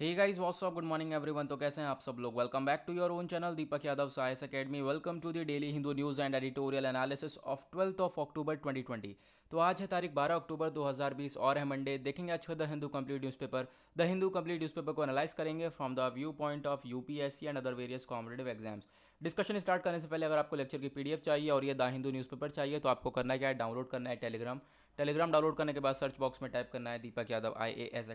hey guys of good morning everyone तो कैसे हैं आप सब लोग welcome back to your own channel Deepak Yadav science academy welcome to the daily Hindu news and editorial analysis of twelfth of October 2020 तो आज है तारीख 12 अक्टूबर 2020 और है मंडे देखेंगे आज the Hindu complete newspaper the Hindu complete newspaper को एनालाइज करेंगे from the view point of UPSC and other various competitive exams discussion start करने से पहले अगर आपको लेक्चर की पीडीएफ चाहिए और ये द हिंदू न्यूज़पेपर चाहिए तो आपको करना क्या है डाउनलोड करना है टेलीग्राम टेलीग्राम डाउनलोड करने के बाद सर्च बॉक्स में टाइप करना है Deepak Yadav I A S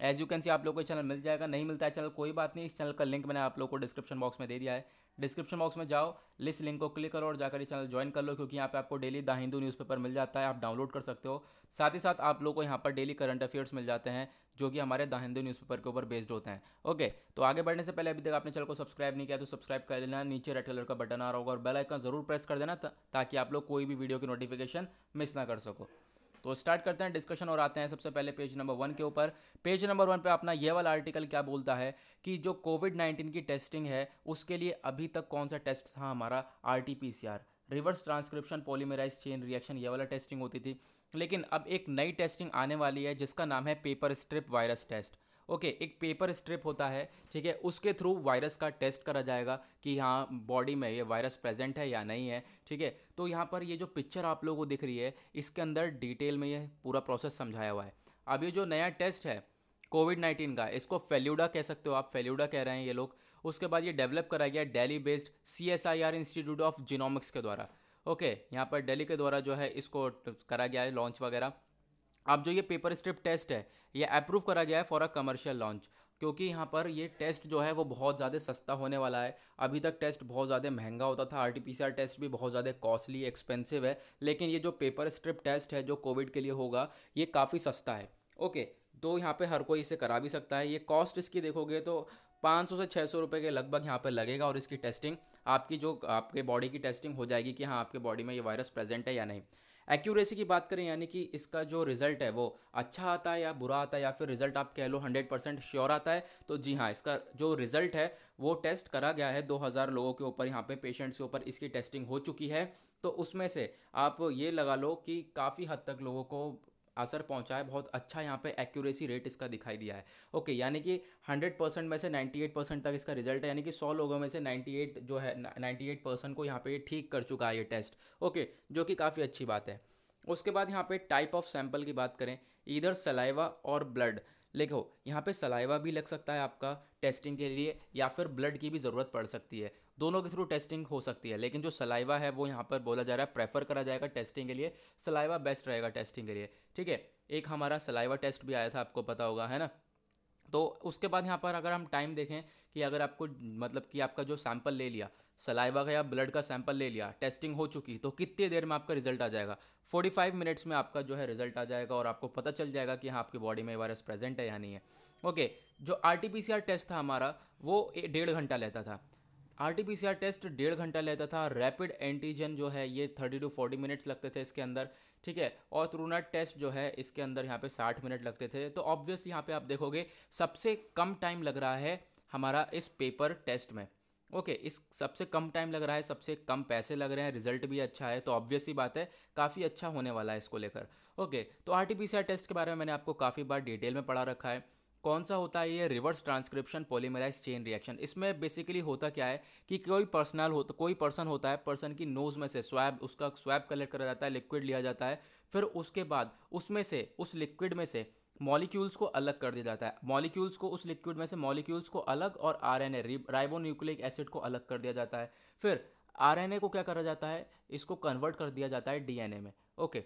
as you can see आप लोग को चैनल मिल जाएगा नहीं मिलता है चैनल कोई बात नहीं इस चैनल का लिंक मैंने आप लोग को डिस्क्रिप्शन बॉक्स में दे दिया है डिस्क्रिप्शन बॉक्स में जाओ लिस्ट लिंक को क्लिक करो और जाकर ये चैनल ज्वाइन कर लो क्योंकि यहाँ पे आपको डेली द हिंदू न्यूज़पेपर मिल जाता है आप डाउनलोड कर सकते हो साथ ही साथ आप लोग को यहाँ पर डेली करंट अफेयर्स मिल जाते हैं जो कि हमारे द हिंदू न्यूज़पेपर के ऊपर बेस्ड होते हैं ओके तो आगे बढ़ने से पहले अभी तक आपने चैनल को सब्सक्राइब नहीं किया तो सब्सक्राइब कर लेना नीचे रेड कलर का बटन आ रहा होगा और बेल आइकन जरूर प्रेस कर देना ताकि आप लोग कोई भी वीडियो की नोटिफिकेशन मिस ना कर सको तो स्टार्ट करते हैं डिस्कशन और आते हैं सबसे पहले पेज नंबर वन के ऊपर पेज नंबर वन पे अपना ये वाला आर्टिकल क्या बोलता है कि जो कोविड नाइन्टीन की टेस्टिंग है उसके लिए अभी तक कौन सा टेस्ट था हमारा R T P C R reverse transcription polymerase chain reaction ये वाला टेस्टिंग होती थी लेकिन अब एक नई टेस्टिंग आने वाली है जिसका नाम है paper strip virus test okay okay, एक पेपर स्ट्रिप होता है ठीक है उसके थ्रू वायरस का टेस्ट करा जाएगा कि हाँ बॉडी में ये वायरस प्रेजेंट है या नहीं है ठीक है तो यहाँ पर ये जो पिक्चर आप लोगों को दिख रही है इसके अंदर डिटेल में ये पूरा प्रोसेस समझाया हुआ है अब ये जो नया टेस्ट है कोविड नाइन्टीन का इसको फेल्यूडा कह सकते हो आप फेल्यूडा कह रहे हैं ये लोग उसके बाद ये डेवलप करा गया Delhi based C S I R institute of genomics के द्वारा ओके okay, यहाँ पर डेली के द्वारा जो है इसको करा गया है लॉन्च वगैरह अब जो ये पेपर स्ट्रिप टेस्ट है ये अप्रूव करा गया है फॉर अ कमर्शियल लॉन्च क्योंकि यहाँ पर ये टेस्ट जो है वो बहुत ज़्यादा सस्ता होने वाला है अभी तक टेस्ट बहुत ज़्यादा महंगा होता था आर टेस्ट भी बहुत ज़्यादा कॉस्टली एक्सपेंसिव है लेकिन ये जो पेपर स्ट्रिप टेस्ट है जो कोविड के लिए होगा ये काफ़ी सस्ता है ओके तो यहाँ पे हर कोई इसे करा भी सकता है ये कॉस्ट इसकी देखोगे तो 500 से 600 रुपए के लगभग यहाँ पे लगेगा और इसकी टेस्टिंग आपकी जो आपके बॉडी की टेस्टिंग हो जाएगी कि हाँ आपके बॉडी में ये वायरस प्रेजेंट है या नहीं एक्यूरेसी की बात करें यानी कि इसका जो रिजल्ट है वो अच्छा आता है या बुरा आता है या फिर रिजल्ट आप कह लो हंड्रेड परसेंट श्योर आता है तो जी हाँ इसका जो रिजल्ट है वो टेस्ट करा गया है 2000 लोगों के ऊपर यहाँ पे पेशेंट्स के ऊपर इसकी टेस्टिंग हो चुकी है तो उसमें से आप ये लगा लो कि काफ़ी हद तक लोगों को असर पहुंचा है बहुत अच्छा यहाँ पे एक्यूरेसी रेट इसका दिखाई दिया है ओके यानी कि 100 परसेंट में से 98 परसेंट तक इसका रिजल्ट है यानी कि 100 लोगों में से 98 जो है 98 परसेंट को यहाँ पे ये ठीक कर चुका है ये टेस्ट ओके जो कि काफ़ी अच्छी बात है उसके बाद यहाँ पे टाइप ऑफ सैंपल की बात करें इधर सलाइवा और ब्लड देखो यहाँ पे सलाइवा भी लग सकता है आपका टेस्टिंग के लिए या फिर ब्लड की भी ज़रूरत पड़ सकती है दोनों के थ्रू टेस्टिंग हो सकती है लेकिन जो सलाइवा है वो यहाँ पर बोला जा रहा है प्रेफर करा जाएगा टेस्टिंग के लिए सलाइवा बेस्ट रहेगा टेस्टिंग के लिए ठीक है एक हमारा सलाइवा टेस्ट भी आया था आपको पता होगा है ना तो उसके बाद यहाँ पर अगर हम टाइम देखें कि अगर आपको मतलब कि आपका जो सैंपल ले लिया सलाइवा का या ब्लड का सैंपल ले लिया टेस्टिंग हो चुकी तो कितनी देर में आपका रिजल्ट आ जाएगा 45 मिनट्स में आपका जो है रिजल्ट आ जाएगा और आपको पता चल जाएगा कि हाँ आपकी बॉडी में वायरस प्रेजेंट है या नहीं है ओके जो आर टेस्ट था हमारा वो डेढ़ घंटा लेता था आरटीपीसीआर टेस्ट डेढ़ घंटा लेता था रैपिड एंटीजन जो है ये थर्टी टू फोर्टी मिनट्स लगते थे इसके अंदर ठीक है और कोरोना टेस्ट जो है इसके अंदर यहाँ पे साठ मिनट लगते थे तो ऑब्वियस यहाँ पे आप देखोगे सबसे कम टाइम लग रहा है हमारा इस पेपर टेस्ट में ओके okay, इस सबसे कम टाइम लग रहा है सबसे कम पैसे लग रहे हैं रिजल्ट भी अच्छा है तो ऑब्वियस ही बात है काफ़ी अच्छा होने वाला है इसको लेकर ओके okay, तो आर टेस्ट के बारे में मैंने आपको काफ़ी बार डिटेल में पढ़ा रखा है कौन सा होता है ये reverse transcription polymerase chain reaction इसमें बेसिकली होता क्या है कि कोई पर्सनल होता कोई पर्सन होता है पर्सन की नोज में से स्वैब उसका स्वैब कलेक्ट करा जाता है लिक्विड लिया जाता है फिर उसके बाद उसमें से उस लिक्विड में से मॉलिक्यूल्स को अलग कर दिया जाता है मॉलिक्यूल्स को उस लिक्विड में से मॉलिक्यूल्स को अलग और आरएनए राइबोन्यूक्लिक एसिड को अलग कर दिया जाता है फिर ए को क्या करा जाता है इसको कन्वर्ट कर दिया जाता है ए में ओके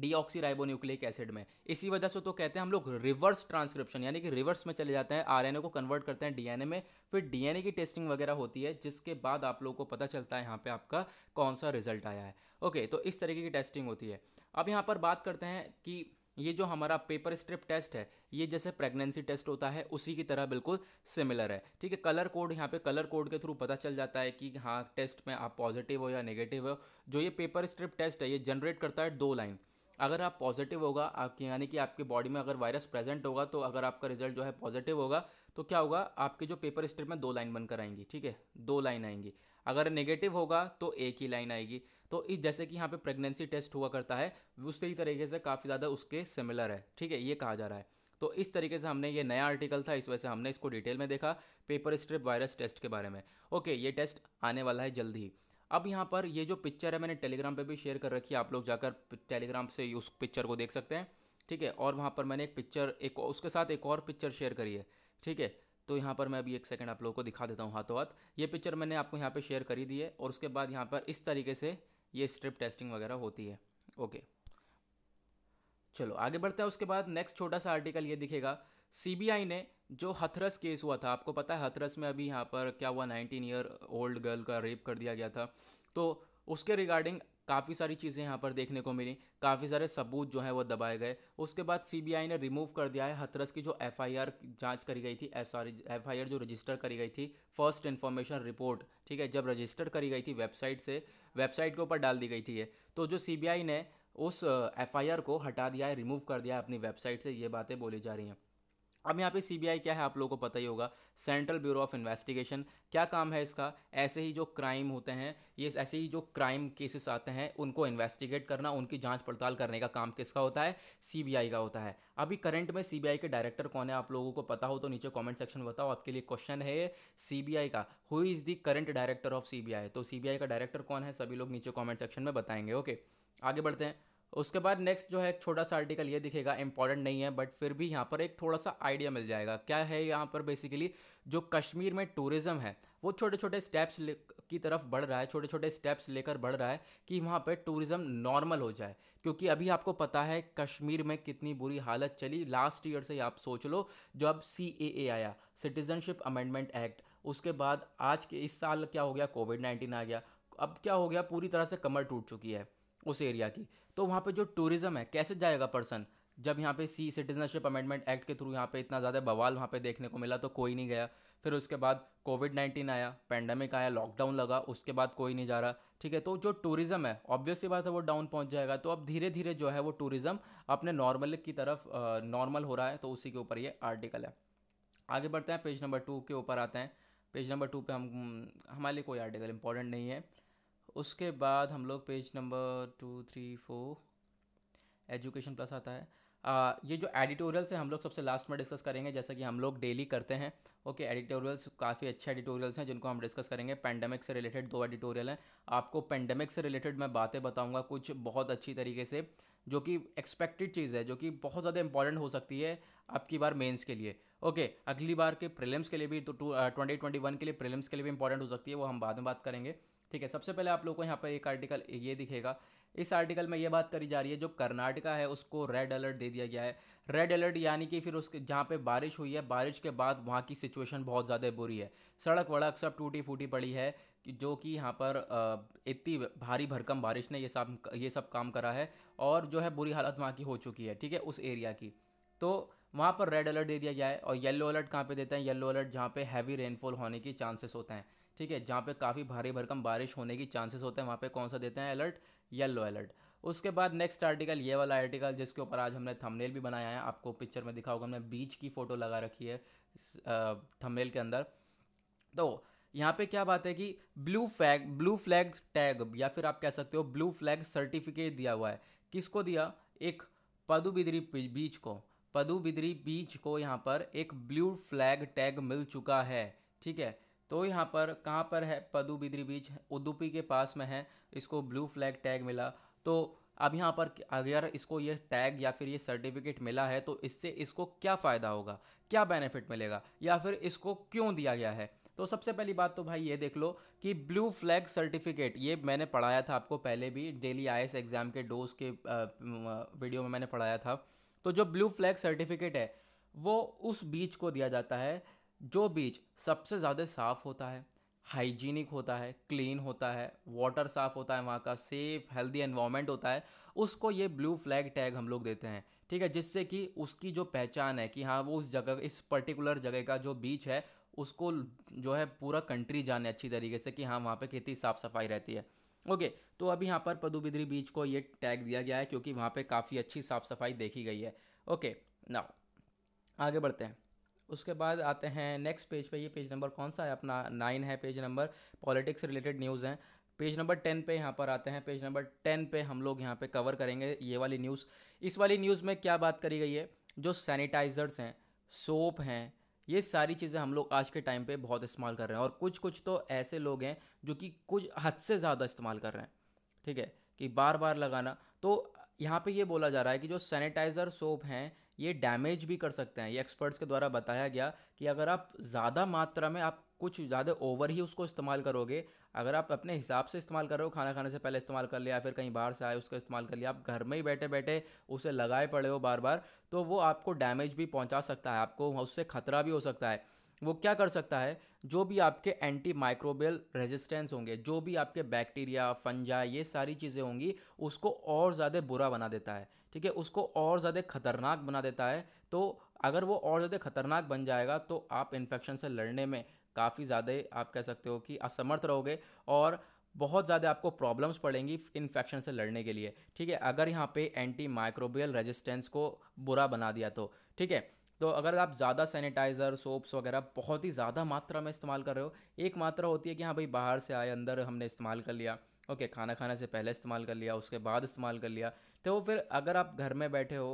डीऑक्सीराइबोन्यूक्लिक एसिड में इसी वजह से तो कहते हैं हम लोग रिवर्स ट्रांसक्रिप्शन यानी कि रिवर्स में चले जाते हैं आरएनए को कन्वर्ट करते हैं डीएनए में फिर डीएनए की टेस्टिंग वगैरह होती है जिसके बाद आप लोगों को पता चलता है यहाँ पे आपका कौन सा रिजल्ट आया है ओके तो इस तरीके की टेस्टिंग होती है अब यहाँ पर बात करते हैं कि ये जो हमारा पेपर स्ट्रिप टेस्ट है ये जैसे प्रेगनेंसी टेस्ट होता है उसी की तरह बिल्कुल सिमिलर है ठीक है कलर कोड यहाँ पे कलर कोड के थ्रू पता चल जाता है कि हाँ टेस्ट में आप पॉजिटिव हो या नेगेटिव हो जो ये पेपर स्ट्रिप टेस्ट है ये जनरेट करता है दो लाइन अगर आप पॉजिटिव होगा आपके यानी कि आपके बॉडी में अगर वायरस प्रेजेंट होगा तो अगर आपका रिजल्ट जो है पॉजिटिव होगा तो क्या होगा आपके जो पेपर स्ट्रिप में दो लाइन बनकर आएंगी ठीक है दो लाइन आएंगी अगर नेगेटिव होगा तो एक ही लाइन आएगी तो इस जैसे कि यहाँ पे प्रेगनेंसी टेस्ट हुआ करता है उसी तरीके से काफ़ी ज़्यादा उसके सिमिलर है ठीक है ये कहा जा रहा है तो इस तरीके से हमने ये नया आर्टिकल था इस वजह से हमने इसको डिटेल में देखा पेपर स्ट्रिप वायरस टेस्ट के बारे में ओके ये टेस्ट आने वाला है जल्द ही अब यहाँ पर ये जो पिक्चर है मैंने टेलीग्राम पे भी शेयर कर रखी है आप लोग जाकर टेलीग्राम से उस पिक्चर को देख सकते हैं ठीक है और वहाँ पर मैंने एक पिक्चर एक उसके साथ एक और पिक्चर शेयर करी है ठीक है तो यहाँ पर मैं अभी एक सेकंड आप लोगों को दिखा देता हूँ हाथों हाथ ये पिक्चर मैंने आपको यहाँ पर शेयर करी दी है और उसके बाद यहाँ पर इस तरीके से ये स्ट्रिप टेस्टिंग वगैरह होती है ओके चलो आगे बढ़ते हैं उसके बाद नेक्स्ट छोटा सा आर्टिकल ये दिखेगा सीबीआई ने जो हथरस केस हुआ था आपको पता है हथरस में अभी यहाँ पर क्या हुआ नाइनटीन ईयर ओल्ड गर्ल का रेप कर दिया गया था तो उसके रिगार्डिंग काफ़ी सारी चीज़ें यहाँ पर देखने को मिली काफ़ी सारे सबूत जो हैं वो दबाए गए उसके बाद सीबीआई ने रिमूव कर दिया है हथरस की जो एफआईआर जांच करी गई थी सॉरी एफआईआर जो रजिस्टर करी गई थी फर्स्ट इन्फॉर्मेशन रिपोर्ट ठीक है जब रजिस्टर करी गई थी वेबसाइट से वेबसाइट के ऊपर डाल दी गई थी ये तो जो सी ने उस एफ को हटा दिया है रिमूव कर दिया है अपनी वेबसाइट से ये बातें बोली जा रही हैं अब यहाँ पे सीबीआई क्या है आप लोगों को पता ही होगा सेंट्रल ब्यूरो ऑफ इन्वेस्टिगेशन क्या काम है इसका ऐसे ही जो क्राइम होते हैं ये ऐसे ही जो क्राइम केसेस आते हैं उनको इन्वेस्टिगेट करना उनकी जांच पड़ताल करने का काम किसका होता है सीबीआई का होता है अभी करंट में सीबीआई के डायरेक्टर कौन है आप लोगों को पता हो तो नीचे कॉमेंट सेक्शन में बताओ आपके लिए क्वेश्चन है सीबीआई का who is the current director of CBI तो सीबीआई का डायरेक्टर कौन है सभी लोग नीचे कॉमेंट सेक्शन में बताएंगे ओके आगे बढ़ते हैं उसके बाद नेक्स्ट जो है एक छोटा सा आर्टिकल ये दिखेगा इंपॉर्टेंट नहीं है बट फिर भी यहाँ पर एक थोड़ा सा आइडिया मिल जाएगा क्या है यहाँ पर बेसिकली जो कश्मीर में टूरिज़्म है वो छोटे छोटे स्टेप्स की तरफ बढ़ रहा है छोटे छोटे स्टेप्स लेकर बढ़ रहा है कि वहाँ पर टूरिज़्म नॉर्मल हो जाए क्योंकि अभी आपको पता है कश्मीर में कितनी बुरी हालत चली लास्ट ईयर से आप सोच लो जो अब सी ए ए आया सिटीजनशिप अमेंडमेंट एक्ट उसके बाद आज के इस साल क्या हो गया कोविड नाइन्टीन आ गया अब क्या हो गया पूरी तरह से कमर टूट चुकी है उस एरिया की तो वहाँ पे जो टूरिज़्म है कैसे जाएगा पर्सन जब यहाँ पे सी सिटीजनशिप अमेंडमेंट एक्ट के थ्रू यहाँ पे इतना ज़्यादा बवाल वहाँ पे देखने को मिला तो कोई नहीं गया फिर उसके बाद कोविड नाइन्टीन आया पैंडमिक आया लॉकडाउन लगा उसके बाद कोई नहीं जा रहा ठीक है तो जो टूरिज़्म है ऑब्वियसली बात है वो डाउन पहुँच जाएगा तो अब धीरे धीरे जो है वो टूरिज़्म अपने नॉर्मल की तरफ नॉर्मल हो रहा है तो उसी के ऊपर ये आर्टिकल है आगे बढ़ते हैं पेज नंबर टू के ऊपर आते हैं पेज नंबर टू पे हम हमारे लिए कोई आर्टिकल इंपॉर्टेंट नहीं है उसके बाद हम लोग page number two three four education plus आता है आ, ये जो एडिटोरियल्स हैं हम लोग सबसे लास्ट में डिस्कस करेंगे जैसा कि हम लोग डेली करते हैं ओके एडिटोरियल्स काफ़ी अच्छे एडिटोरियल्स हैं जिनको हम डिस्कस करेंगे पेंडेमिक से रिलेटेड दो एडिटोरियल हैं आपको पेंडेमिक से रिलेटेड मैं बातें बताऊंगा कुछ बहुत अच्छी तरीके से जो कि एक्सपेक्टेड चीज़ है जो कि बहुत ज़्यादा इंपॉर्टेंट हो सकती है आपकी बार मेंस के लिए ओके अगली बार के प्रीलिम्स के लिए भी तो ट्वेंटी ट्वेंटी वन के लिए प्रीलिम्स के लिए भी इंपॉर्टेंट हो सकती है वो हम बाद में बात करेंगे ठीक है सबसे पहले आप लोग को यहाँ पर एक आर्टिकल ये दिखेगा इस आर्टिकल में ये बात करी जा रही है जो कर्नाटका है उसको रेड अलर्ट दे दिया गया है रेड अलर्ट यानी कि फिर उसके जहाँ पे बारिश हुई है बारिश के बाद वहाँ की सिचुएशन बहुत ज़्यादा बुरी है सड़क वड़क सब टूटी फूटी पड़ी है जो कि यहाँ पर इतनी भारी भरकम बारिश ने ये सब ये सब काम करा है और जो है बुरी हालत वहाँ की हो चुकी है ठीक है उस एरिया की तो वहाँ पर रेड अलर्ट दे दिया गया है और येलो अलर्ट कहाँ पे देते हैं येलो अलर्ट जहाँ पे हैवी रेनफॉल होने की चांसेस होते हैं ठीक है जहाँ पे काफ़ी भारी भरकम बारिश होने की चांसेस होते हैं वहाँ पे कौन सा देते हैं अलर्ट येलो अलर्ट उसके बाद नेक्स्ट आर्टिकल ये वाला आर्टिकल जिसके ऊपर आज हमने थंबनेल भी बनाया है आपको पिक्चर में दिखा होगा हमने बीच की फ़ोटो लगा रखी है थंबनेल के अंदर तो यहाँ पे क्या बात है कि blue flag blue flag tag या फिर आप कह सकते हो ब्लू फ्लैग सर्टिफिकेट दिया हुआ है किसको दिया एक पदुबिद्री बीच को बिदरी बीच को यहाँ पर एक ब्लू फ्लैग टैग मिल चुका है ठीक है तो यहाँ पर कहाँ पर है पदु बिद्री बीच उदुपी के पास में है इसको ब्लू फ्लैग टैग मिला तो अब यहाँ पर अगर इसको ये टैग या फिर ये सर्टिफिकेट मिला है तो इससे इसको क्या फ़ायदा होगा क्या बेनिफिट मिलेगा या फिर इसको क्यों दिया गया है तो सबसे पहली बात तो भाई ये देख लो कि ब्लू फ्लैग सर्टिफिकेट ये मैंने पढ़ाया था आपको पहले भी डेली आई एग्ज़ाम के डोज के वीडियो में मैंने पढ़ाया था तो जो ब्लू फ्लैग सर्टिफिकेट है वो उस बीच को दिया जाता है जो बीच सबसे ज़्यादा साफ़ होता है हाइजीनिक होता है क्लीन होता है वाटर साफ़ होता है वहाँ का सेफ हेल्दी एनवायरनमेंट होता है उसको ये ब्लू फ्लैग टैग हम लोग देते हैं ठीक है जिससे कि उसकी जो पहचान है कि हाँ वो उस जगह इस पर्टिकुलर जगह का जो बीच है उसको जो है पूरा कंट्री जाने अच्छी तरीके से कि हाँ वहाँ पर कितनी साफ़ सफाई रहती है ओके तो अभी यहाँ पर पदुबिद्री बीच को ये टैग दिया गया है क्योंकि वहाँ पे काफ़ी अच्छी साफ़ सफाई देखी गई है ओके नाउ आगे बढ़ते हैं उसके बाद आते हैं नेक्स्ट पेज पे ये पेज नंबर कौन सा है अपना नाइन है page number politics related news हैं पेज नंबर टेन पे यहाँ पर आते हैं पेज नंबर टेन पे हम लोग यहाँ पे कवर करेंगे ये वाली न्यूज़ इस वाली न्यूज़ में क्या बात करी गई है जो सैनिटाइज़र्स हैं सोप हैं ये सारी चीज़ें हम लोग आज के टाइम पे बहुत इस्तेमाल कर रहे हैं और कुछ कुछ तो ऐसे लोग हैं जो कि कुछ हद से ज़्यादा इस्तेमाल कर रहे हैं ठीक है कि बार बार लगाना तो यहाँ पे ये बोला जा रहा है कि जो सैनिटाइज़र सोप हैं ये डैमेज भी कर सकते हैं ये एक्सपर्ट्स के द्वारा बताया गया कि अगर आप ज़्यादा मात्रा में आप कुछ ज़्यादा ओवर ही उसको इस्तेमाल करोगे अगर आप अपने हिसाब से इस्तेमाल कर रहे हो खाना खाने से पहले इस्तेमाल कर लिया फिर कहीं बाहर से आए उसका इस्तेमाल कर लिया आप घर में ही बैठे बैठे उसे लगाए पड़े हो बार बार तो वो आपको डैमेज भी पहुंचा सकता है आपको उससे खतरा भी हो सकता है वो क्या कर सकता है जो भी आपके एंटी माइक्रोबियल रेजिस्टेंस होंगे जो भी आपके बैक्टीरिया फंजा ये सारी चीज़ें होंगी उसको और ज़्यादा बुरा बना देता है ठीक है उसको और ज़्यादा खतरनाक बना देता है तो अगर वो और ज़्यादा खतरनाक बन जाएगा तो आप इन्फेक्शन से लड़ने में काफ़ी ज़्यादा आप कह सकते हो कि असमर्थ रहोगे और बहुत ज़्यादा आपको प्रॉब्लम्स पड़ेंगी इन्फेक्शन से लड़ने के लिए ठीक है अगर यहाँ पे एंटी माइक्रोबियल रेजिस्टेंस को बुरा बना दिया तो ठीक है तो अगर आप ज़्यादा सैनिटाइज़र सोप्स वगैरह बहुत ही ज़्यादा मात्रा में इस्तेमाल कर रहे हो एक मात्रा होती है कि हाँ भाई बाहर से आए अंदर हमने इस्तेमाल कर लिया ओके खाना खाने से पहले इस्तेमाल कर लिया उसके बाद इस्तेमाल कर लिया तो वो फिर अगर आप घर में बैठे हो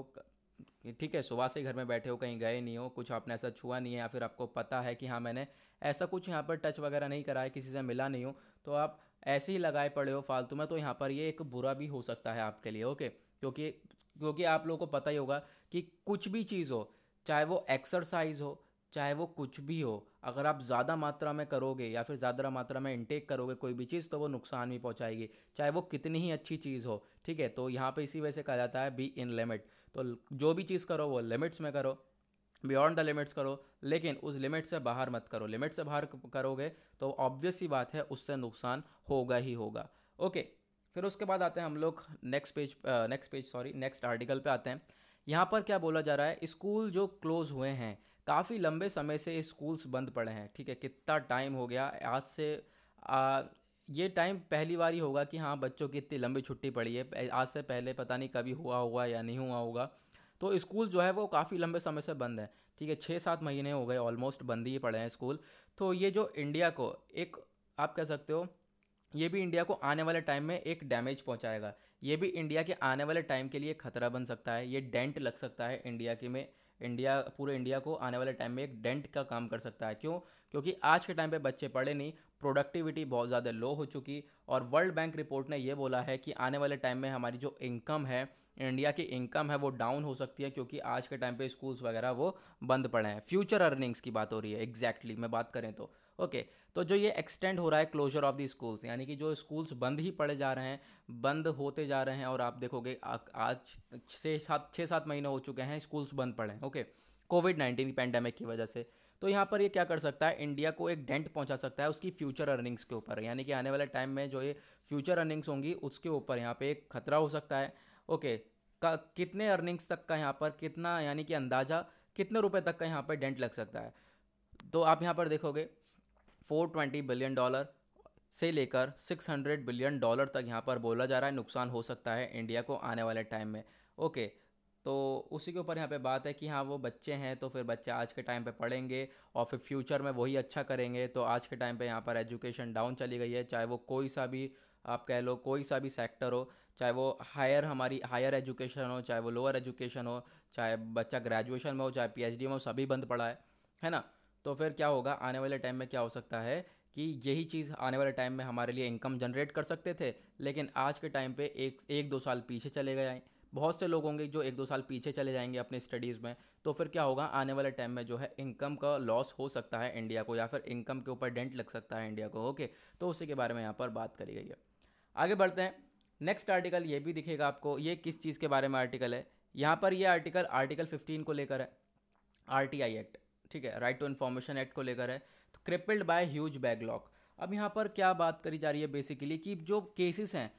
ठीक है सुबह से घर में बैठे हो कहीं गए नहीं हो कुछ आपने ऐसा छुआ नहीं है या फिर आपको पता है कि हाँ मैंने ऐसा कुछ यहाँ पर टच वगैरह नहीं करा है किसी से मिला नहीं हो तो आप ऐसे ही लगाए पड़े हो फालतू में तो यहाँ पर ये एक बुरा भी हो सकता है आपके लिए ओके क्योंकि क्योंकि आप लोगों को पता ही होगा कि कुछ भी चीज़ हो चाहे वो एक्सरसाइज हो चाहे वो कुछ भी हो अगर आप ज़्यादा मात्रा में करोगे या फिर ज़्यादा मात्रा में इंटेक करोगे कोई भी चीज़ तो वो नुकसान भी पहुँचाएगी चाहे वो कितनी ही अच्छी चीज़ हो ठीक है तो यहाँ पे इसी वजह से कहा जाता है बी इन लिमिट तो जो भी चीज़ करो वो लिमिट्स में करो बियॉन्ड द लिमिट्स करो लेकिन उस लिमिट से बाहर मत करो लिमिट से बाहर करोगे तो ऑब्वियस ही बात है उससे नुकसान होगा ही होगा ओके फिर उसके बाद आते हैं हम लोग next page next page sorry next article पे आते हैं यहाँ पर क्या बोला जा रहा है स्कूल जो क्लोज हुए हैं काफ़ी लंबे समय से स्कूल्स बंद पड़े हैं ठीक है कितना टाइम हो गया आज से आ, ये टाइम पहली बार ही होगा कि हाँ बच्चों की इतनी लंबी छुट्टी पड़ी है आज से पहले पता नहीं कभी हुआ होगा या नहीं हुआ होगा तो स्कूल जो है वो काफ़ी लंबे समय से बंद है ठीक है छः सात महीने हो गए ऑलमोस्ट बंद ही पड़े हैं स्कूल तो ये जो इंडिया को एक आप कह सकते हो ये भी इंडिया को आने वाले टाइम में एक डैमेज पहुंचाएगा ये भी इंडिया के आने वाले टाइम के लिए खतरा बन सकता है ये डेंट लग सकता है इंडिया के में इंडिया पूरे इंडिया को आने वाले टाइम में एक डेंट का काम कर सकता है क्यों क्योंकि आज के टाइम पे बच्चे पढ़े नहीं प्रोडक्टिविटी बहुत ज़्यादा लो हो चुकी और वर्ल्ड बैंक रिपोर्ट ने यह बोला है कि आने वाले टाइम में हमारी जो इनकम है इंडिया की इनकम है वो डाउन हो सकती है क्योंकि आज के टाइम पे स्कूल्स वगैरह वो बंद पड़े हैं फ्यूचर अर्निंग्स की बात हो रही है एग्जैक्टली exactly, मैं बात करें तो ओके तो जो ये एक्सटेंड हो रहा है क्लोजर ऑफ द स्कूल्स यानी कि जो स्कूल्स बंद ही पड़े जा रहे हैं बंद होते जा रहे हैं और आप देखोगे आज छः सात छः सात महीने हो चुके हैं स्कूल्स बंद पड़े हैं ओके कोविड नाइन्टीन पैंडेमिक की वजह से तो यहाँ पर ये क्या कर सकता है इंडिया को एक डेंट पहुँचा सकता है उसकी फ्यूचर अर्निंग्स के ऊपर यानी कि आने वाले टाइम में जो ये फ्यूचर अर्निंग्स होंगी उसके ऊपर यहाँ पे एक खतरा हो सकता है ओके का कितने अर्निंग्स तक का यहाँ पर कितना यानी कि अंदाज़ा कितने रुपए तक का यहाँ पर डेंट लग सकता है तो आप यहाँ पर देखोगे 420 बिलियन डॉलर से लेकर 600 बिलियन डॉलर तक यहाँ पर बोला जा रहा है नुकसान हो सकता है इंडिया को आने वाले टाइम में ओके तो उसी के ऊपर यहाँ पे बात है कि हाँ वो बच्चे हैं तो फिर बच्चे आज के टाइम पे पढ़ेंगे और फिर फ्यूचर में वही अच्छा करेंगे तो आज के टाइम पे यहाँ पर एजुकेशन डाउन चली गई है चाहे वो कोई सा भी आप कह लो कोई सा भी सेक्टर हो चाहे वो हायर हमारी हायर एजुकेशन हो चाहे वो लोअर एजुकेशन हो चाहे बच्चा ग्रेजुएशन में हो चाहे पी में हो सभी बंद पड़ा है है ना तो फिर क्या होगा आने वाले टाइम में क्या हो सकता है कि यही चीज़ आने वाले टाइम में हमारे लिए इनकम जनरेट कर सकते थे लेकिन आज के टाइम पे एक एक दो साल पीछे चले गए बहुत से लोग होंगे जो एक दो साल पीछे चले जाएंगे अपने स्टडीज़ में तो फिर क्या होगा आने वाले टाइम में जो है इनकम का लॉस हो सकता है इंडिया को या फिर इनकम के ऊपर डेंट लग सकता है इंडिया को ओके तो उसी के बारे में यहाँ पर बात करी गई है आगे बढ़ते हैं नेक्स्ट आर्टिकल ये भी दिखेगा आपको ये किस चीज़ के बारे में आर्टिकल है यहाँ पर यह आर्टिकल आर्टिकल फिफ्टीन को लेकर है आर एक्ट ठीक है राइट टू इन्फॉर्मेशन एक्ट को लेकर है तो क्रिपल्ड बाय ह्यूज बैकलॉग अब यहाँ पर क्या बात करी जा रही है बेसिकली कि जो केसेस हैं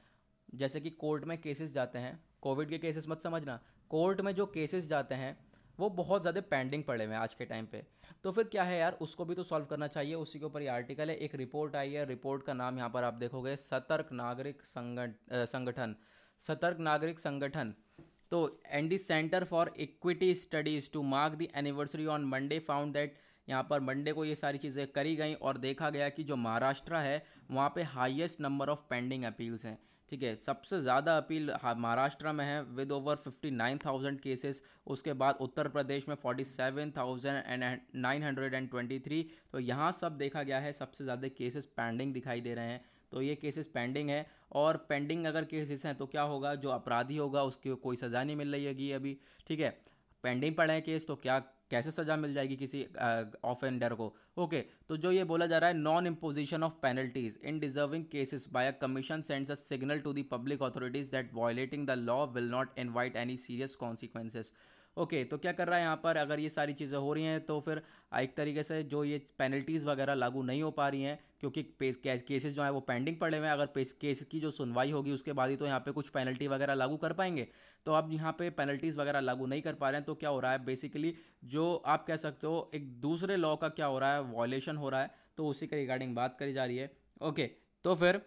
जैसे कि कोर्ट में केसेस जाते हैं कोविड के केसेस मत समझना कोर्ट में जो केसेस जाते हैं वो बहुत ज़्यादा पेंडिंग पड़े हुए हैं आज के टाइम पे तो फिर क्या है यार उसको भी तो सॉल्व करना चाहिए उसी के ऊपर ये आर्टिकल है एक रिपोर्ट आई है रिपोर्ट का नाम यहाँ पर आप देखोगे सतर्क नागरिक संगठन सतर्क नागरिक संगठन तो and the centre for equity studies to mark the anniversary on Monday found that यहाँ पर मंडे को ये सारी चीज़ें करी गई और देखा गया कि जो महाराष्ट्र है वहाँ पे highest number of pending appeals हैं ठीक है सबसे ज़्यादा अपील महाराष्ट्र में है with over fifty nine thousand cases उसके बाद उत्तर प्रदेश में forty seven thousand and nine hundred and twenty three तो यहाँ सब देखा गया है सबसे ज़्यादा केसेस पेंडिंग दिखाई दे रहे हैं तो ये केसेस पेंडिंग है और पेंडिंग अगर केसेस हैं तो क्या होगा जो अपराधी होगा उसकी कोई सज़ा नहीं मिल रही है अभी ठीक है पेंडिंग पड़े हैं केस तो क्या कैसे सज़ा मिल जाएगी किसी ऑफेंडर को ओके okay, तो जो ये बोला जा रहा है non imposition of penalties in deserving cases by a commission sends a signal to the public authorities that violating the law will not invite any serious consequences okay तो क्या कर रहा है यहाँ पर अगर ये सारी चीज़ें हो रही हैं तो फिर एक तरीके से जो ये पेनल्टीज़ वगैरह लागू नहीं हो पा रही हैं क्योंकि केसेस जो हैं वो पेंडिंग पड़े हुए हैं अगर केस की जो सुनवाई होगी उसके बाद ही तो यहाँ पे कुछ पेनल्टी वगैरह लागू कर पाएंगे तो अब यहाँ पे पेनल्टीज़ वगैरह लागू नहीं कर पा रहे हैं तो क्या हो रहा है बेसिकली जो आप कह सकते हो एक दूसरे लॉ का क्या हो रहा है वॉयलेशन हो रहा है तो उसी के रिगार्डिंग बात करी जा रही है ओके तो फिर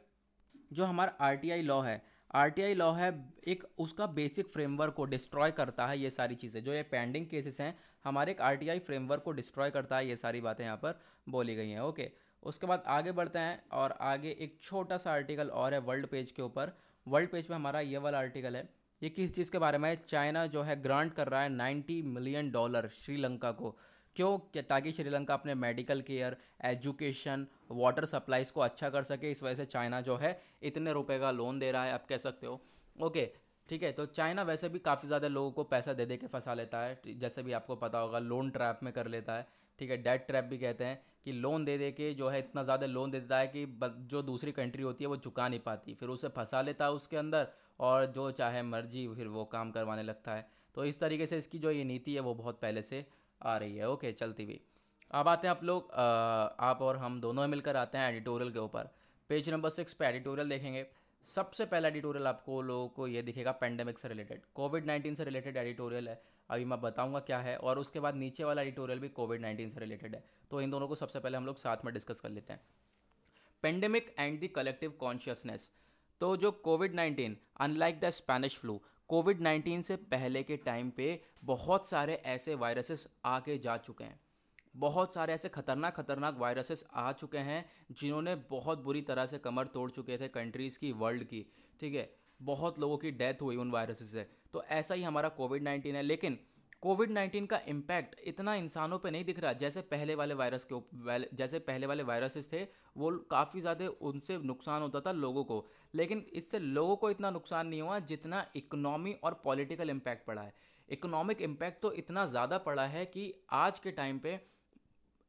जो हमारा आर लॉ है आई लॉ है एक उसका बेसिक फ्रेमवर्क को डिस्ट्रॉय करता है ये सारी चीज़ें जो ये पेंडिंग केसेस हैं हमारे एक आई फ्रेमवर्क को डिस्ट्रॉय करता है ये सारी बातें यहाँ पर बोली गई हैं ओके उसके बाद आगे बढ़ते हैं और आगे एक छोटा सा आर्टिकल और है वर्ल्ड पेज के ऊपर वर्ल्ड पेज में हमारा ये वाला आर्टिकल है ये किस चीज़ के बारे में चाइना जो है ग्रांट कर रहा है नाइन्टी मिलियन डॉलर श्रीलंका को क्यों ताकि श्रीलंका अपने medical care education water supplies को अच्छा कर सके इस वजह से चाइना जो है इतने रुपए का लोन दे रहा है आप कह सकते हो ओके ठीक है तो चाइना वैसे भी काफ़ी ज़्यादा लोगों को पैसा दे दे के फंसा लेता है जैसे भी आपको पता होगा लोन ट्रैप में कर लेता है ठीक है डेट ट्रैप भी कहते हैं कि लोन दे दे के जो है इतना ज़्यादा लोन दे देता है कि जो दूसरी कंट्री होती है वो चुका नहीं पाती फिर उसे फंसा लेता है उसके अंदर और जो चाहे मर्जी फिर वो काम करवाने लगता है तो इस तरीके से इसकी जो ये नीति है वो बहुत पहले से आ रही है ओके चलती हुई अब आते हैं आप लोग आप और हम दोनों मिलकर आते हैं एडिटोरियल के ऊपर पेज नंबर सिक्स पे एडिटोरियल देखेंगे सबसे पहला एडिटोरियल आपको लोगों को ये दिखेगा पेंडेमिक से रिलेटेड कोविड नाइन्टीन से रिलेटेड एडिटोरियल है अभी मैं बताऊंगा क्या है और उसके बाद नीचे वाला एडिटोरियल भी कोविड नाइन्टीन से रिलेटेड है तो इन दोनों को सबसे पहले हम लोग साथ में डिस्कस कर लेते हैं pandemic and the collective consciousness तो जो COVID nineteen unlike the Spanish flu COVID 19 से पहले के टाइम पे बहुत सारे ऐसे वायरसेस आके जा चुके हैं बहुत सारे ऐसे खतरनाक खतरनाक वायरसेस आ चुके हैं जिन्होंने बहुत बुरी तरह से कमर तोड़ चुके थे कंट्रीज़ की वर्ल्ड की ठीक है बहुत लोगों की डेथ हुई उन वायरसेस से तो ऐसा ही हमारा कोविड नाइन्टीन है लेकिन कोविड नाइन्टीन का इम्पैक्ट इतना इंसानों पे नहीं दिख रहा जैसे पहले वाले वायरस के जैसे पहले वाले वायरसेस थे वो काफ़ी ज़्यादा उनसे नुकसान होता था लोगों को लेकिन इससे लोगों को इतना नुकसान नहीं हुआ जितना इकोनॉमी और पॉलिटिकल इम्पैक्ट पड़ा है इकोनॉमिक इम्पैक्ट तो इतना ज़्यादा पड़ा है कि आज के टाइम पर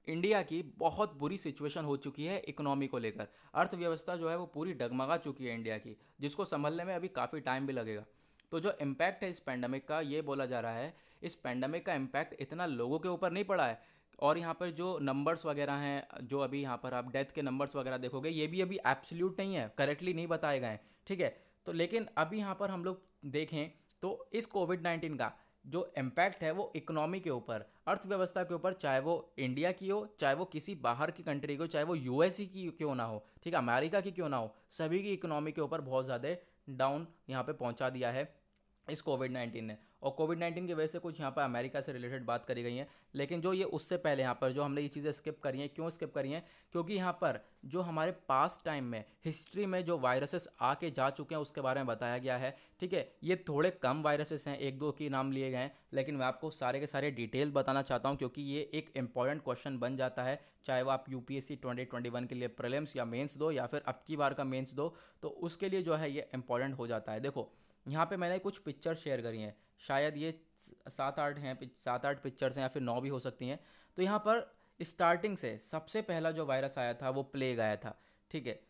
इंडिया की बहुत बुरी सिचुएशन हो चुकी है इकोनॉमी को लेकर अर्थव्यवस्था जो है वो पूरी डगमगा चुकी है इंडिया की जिसको संभलने में अभी काफ़ी टाइम भी लगेगा तो जो इम्पैक्ट है इस पैंडमिक का ये बोला जा रहा है इस पैंडमिक का इम्पैक्ट इतना लोगों के ऊपर नहीं पड़ा है और यहाँ पर जो नंबर्स वगैरह हैं जो अभी यहाँ पर आप डेथ के नंबर्स वगैरह देखोगे ये भी अभी एब्सोल्यूट नहीं है करेक्टली नहीं बताए गए हैं ठीक है तो लेकिन अभी यहाँ पर हम लोग देखें तो इस कोविड नाइन्टीन का जो इम्पैक्ट है वो इकोनॉमी के ऊपर अर्थव्यवस्था के ऊपर चाहे वो इंडिया की हो चाहे वो किसी बाहर की कंट्री की हो चाहे वो यू की क्यों ना हो ठीक है अमेरिका की क्यों ना हो सभी की इकोनॉमी के ऊपर बहुत ज़्यादा डाउन यहाँ पे पहुँचा दिया है इस कोविड नाइन्टीन ने और कोविड नाइन्टीन की वजह से कुछ यहाँ पर अमेरिका से रिलेटेड बात करी गई है लेकिन जो ये उससे पहले यहाँ पर जो हमने ये चीज़ें स्किप करी हैं क्यों स्किप करी हैं क्योंकि यहाँ पर जो हमारे पास टाइम में हिस्ट्री में जो वायरसेस आके जा चुके हैं उसके बारे में बताया गया है ठीक है ये थोड़े कम वायरसेस हैं एक दो के नाम लिए गए हैं लेकिन मैं आपको सारे के सारे डिटेल बताना चाहता हूँ क्योंकि ये एक इंपॉर्टेंट क्वेश्चन बन जाता है चाहे वो आप U P S C twenty twenty one के लिए प्रलिम्स या मेन्स दो या फिर अब की बार का मेन्स दो तो उसके लिए जो है ये इंपॉर्टेंट हो जाता है देखो यहाँ पे मैंने कुछ पिक्चर शेयर करी हैं शायद ये सात आठ हैं सात आठ पिक्चर्स हैं या फिर नौ भी हो सकती हैं तो यहाँ पर स्टार्टिंग से सबसे पहला जो वायरस आया था वो प्लेग आया था ठीक है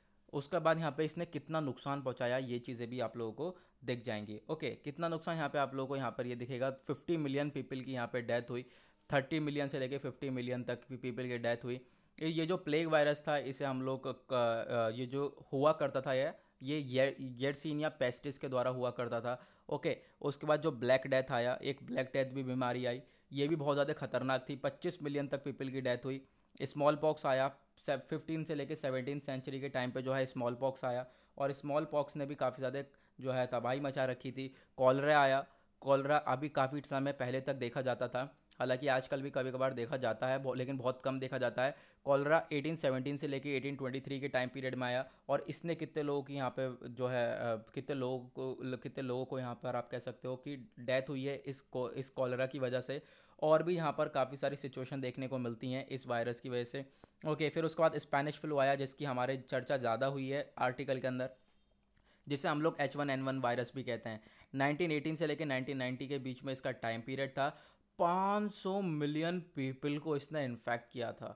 उसके बाद यहाँ पे इसने कितना नुकसान पहुँचाया ये चीज़ें भी आप लोगों को दिख जाएंगी ओके कितना नुकसान यहाँ पे आप लोगों को यहाँ पर ये दिखेगा फिफ्टी मिलियन पीपल की यहाँ पे डेथ हुई थर्टी मिलियन से लेके फिफ्टी मिलियन तक पीपल की डेथ हुई ये जो प्लेग वायरस था इसे हम लोग ये जो हुआ करता था यह ये येडसिनिया पेस्टिस के द्वारा हुआ करता था ओके उसके बाद जो ब्लैक डेथ आया एक ब्लैक डेथ भी बीमारी आई ये भी बहुत ज़्यादा खतरनाक थी 25 मिलियन तक पीपल की डेथ हुई स्मॉल पॉक्स आया फिफ्टीन से लेकर सेवनटीन सेंचुरी के टाइम पे जो है स्मॉल पॉक्स आया और स्मॉल पॉक्स ने भी काफ़ी ज़्यादा जो है तबाही मचा रखी थी कॉलरा आया कॉलरा अभी काफ़ी समय पहले तक देखा जाता था हालांकि आजकल भी कभी कभार देखा जाता है लेकिन बहुत कम देखा जाता है कॉलरा 1817 से लेके 1823 के टाइम पीरियड में आया और इसने कितने लोगों की यहाँ पे जो है कितने लोगों को कितने लोगों को यहाँ पर आप कह सकते हो कि डेथ हुई है इस इस कॉलरा की वजह से और भी यहाँ पर काफ़ी सारी सिचुएशन देखने को मिलती हैं इस वायरस की वजह से ओके फिर उसके बाद स्पेनिश फ्लू आया जिसकी हमारे चर्चा ज़्यादा हुई है आर्टिकल के अंदर जिसे हम लोग H one N one virus भी कहते हैं 1918 से लेकर 1990 के बीच में इसका टाइम पीरियड था 500 मिलियन पीपल को इसने इन्फेक्ट किया था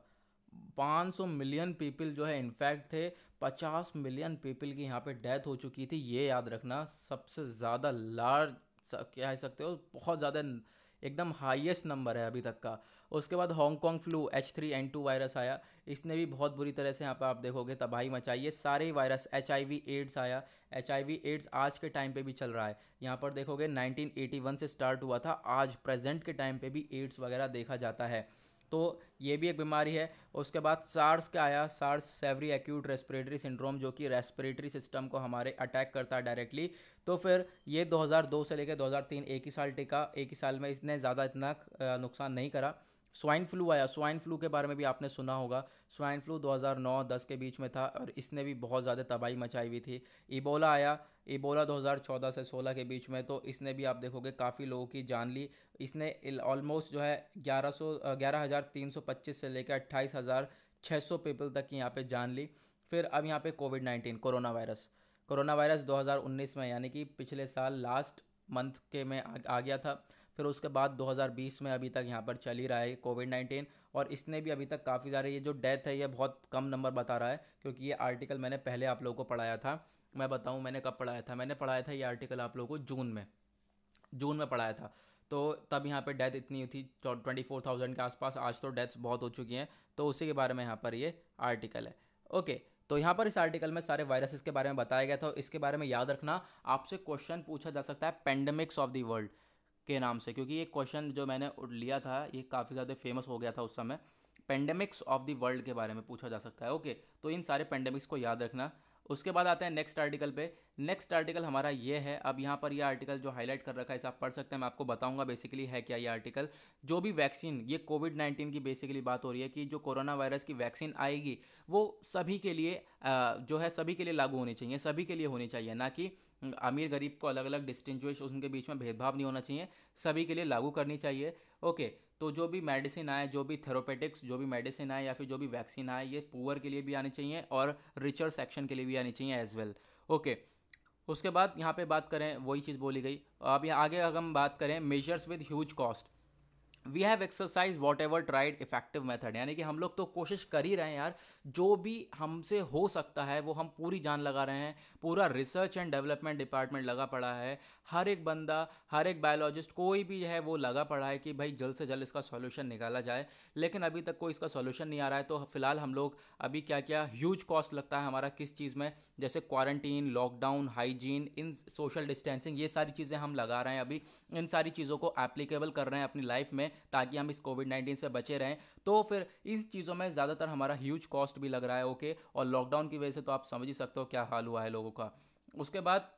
500 मिलियन पीपल जो है इन्फेक्ट थे 50 मिलियन पीपल की यहाँ पे डेथ हो चुकी थी ये याद रखना सबसे ज़्यादा लार्ज कह सकते हो बहुत ज़्यादा एकदम हाईएस्ट नंबर है अभी तक का उसके बाद Hong Kong flu H three N two virus आया इसने भी बहुत बुरी तरह से यहाँ पर आप देखोगे तबाही मचाई है सारे virus H I V AIDS आया एच आई वी एड्स आज के टाइम पे भी चल रहा है यहाँ पर देखोगे 1981 से स्टार्ट हुआ था आज प्रेजेंट के टाइम पे भी एड्स वगैरह देखा जाता है तो ये भी एक बीमारी है उसके बाद सार्स का आया SARS severe acute respiratory syndrome जो कि रेस्पिरेटरी सिस्टम को हमारे अटैक करता है डायरेक्टली तो फिर ये 2002 से लेकर 2003 एक ही साल टिका एक ही साल में इसने ज़्यादा इतना नुकसान नहीं करा स्वाइन फ्लू आया स्वाइन फ्लू के बारे में भी आपने सुना होगा स्वाइन फ्लू 2009-10 के बीच में था और इसने भी बहुत ज़्यादा तबाही मचाई हुई थी इबोला आया इबोला 2014 से 16 के बीच में तो इसने भी आप देखोगे काफ़ी लोगों की जान ली इसने ऑलमोस्ट जो है 1100 11,325 से लेकर अट्ठाईस हज़ार पीपल तक की यहाँ पर जान ली फिर अब यहाँ पे COVID nineteen corona virus corona virus 2019 में यानी कि पिछले साल लास्ट मंथ के में आ, आ गया था फिर उसके बाद 2020 में अभी तक यहाँ पर चल ही रहा है कोविड नाइन्टीन और इसने भी अभी तक काफ़ी सारे ये जो डेथ है ये बहुत कम नंबर बता रहा है क्योंकि ये आर्टिकल मैंने पहले आप लोगों को पढ़ाया था मैं बताऊँ मैंने कब पढ़ाया था मैंने पढ़ाया था ये आर्टिकल आप लोगों को जून में जून में पढ़ाया था तो तब यहाँ पर डेथ इतनी थी ट्वेंटी फोर थाउजेंड के आसपास आज तो डेथ्स बहुत हो चुकी हैं तो उसी के बारे में यहाँ पर ये आर्टिकल है ओके तो यहाँ पर इस आर्टिकल में सारे वायरसेस के बारे में बताया गया था इसके बारे में याद रखना आपसे क्वेश्चन पूछा जा सकता है पेंडेमिक्स ऑफ दी वर्ल्ड के नाम से क्योंकि ये क्वेश्चन जो मैंने लिया था ये काफ़ी ज़्यादा फेमस हो गया था उस समय पेंडेमिक्स ऑफ दी वर्ल्ड के बारे में पूछा जा सकता है ओके तो इन सारे पेंडेमिक्स को याद रखना उसके बाद आते हैं नेक्स्ट आर्टिकल पे नेक्स्ट आर्टिकल हमारा ये है अब यहाँ पर ये आर्टिकल जो हाईलाइट कर रखा है इसे आप पढ़ सकते हैं मैं आपको बताऊंगा बेसिकली है क्या ये आर्टिकल जो भी वैक्सीन ये कोविड नाइन्टीन की बेसिकली बात हो रही है कि जो कोरोना वायरस की वैक्सीन आएगी वो सभी के लिए जो है सभी के लिए लागू होनी चाहिए सभी के लिए होनी चाहिए ना कि अमीर गरीब को अलग अलग डिस्टिंग उनके बीच में भेदभाव नहीं होना चाहिए सभी के लिए लागू करनी चाहिए ओके तो जो भी मेडिसिन आए जो भी थेरोपेटिक्स जो भी मेडिसिन आए या फिर जो भी वैक्सीन आए ये पुअर के लिए भी आनी चाहिए और रिचर सेक्शन के लिए भी आनी चाहिए एज वेल ओके उसके बाद यहाँ पे बात करें वही चीज़ बोली गई अब यहाँ आगे अगर हम बात करें measures with huge cost we have exercise whatever tried effective method यानी कि हम लोग तो कोशिश कर ही रहे हैं यार जो भी हमसे हो सकता है वो हम पूरी जान लगा रहे हैं पूरा रिसर्च एंड डेवलपमेंट डिपार्टमेंट लगा पड़ा है हर एक बंदा हर एक बायोलॉजिस्ट कोई भी है वो लगा पड़ा है कि भाई जल्द से जल्द इसका सॉल्यूशन निकाला जाए लेकिन अभी तक कोई इसका सॉल्यूशन नहीं आ रहा है तो फिलहाल हम लोग अभी क्या क्या ह्यूज कॉस्ट लगता है हमारा किस चीज़ में जैसे quarantine lockdown hygiene in social distancing ये सारी चीज़ें हम लगा रहे हैं अभी इन सारी चीज़ों को एप्लीकेबल कर रहे हैं अपनी लाइफ में ताकि हम इस कोविड नाइन्टीन से बचे रहें तो फिर इन चीज़ों में ज़्यादातर हमारा ह्यूज कॉस्ट भी लग रहा है ओके और लॉकडाउन की वजह से तो आप समझ ही सकते हो क्या हाल हुआ है लोगों का उसके बाद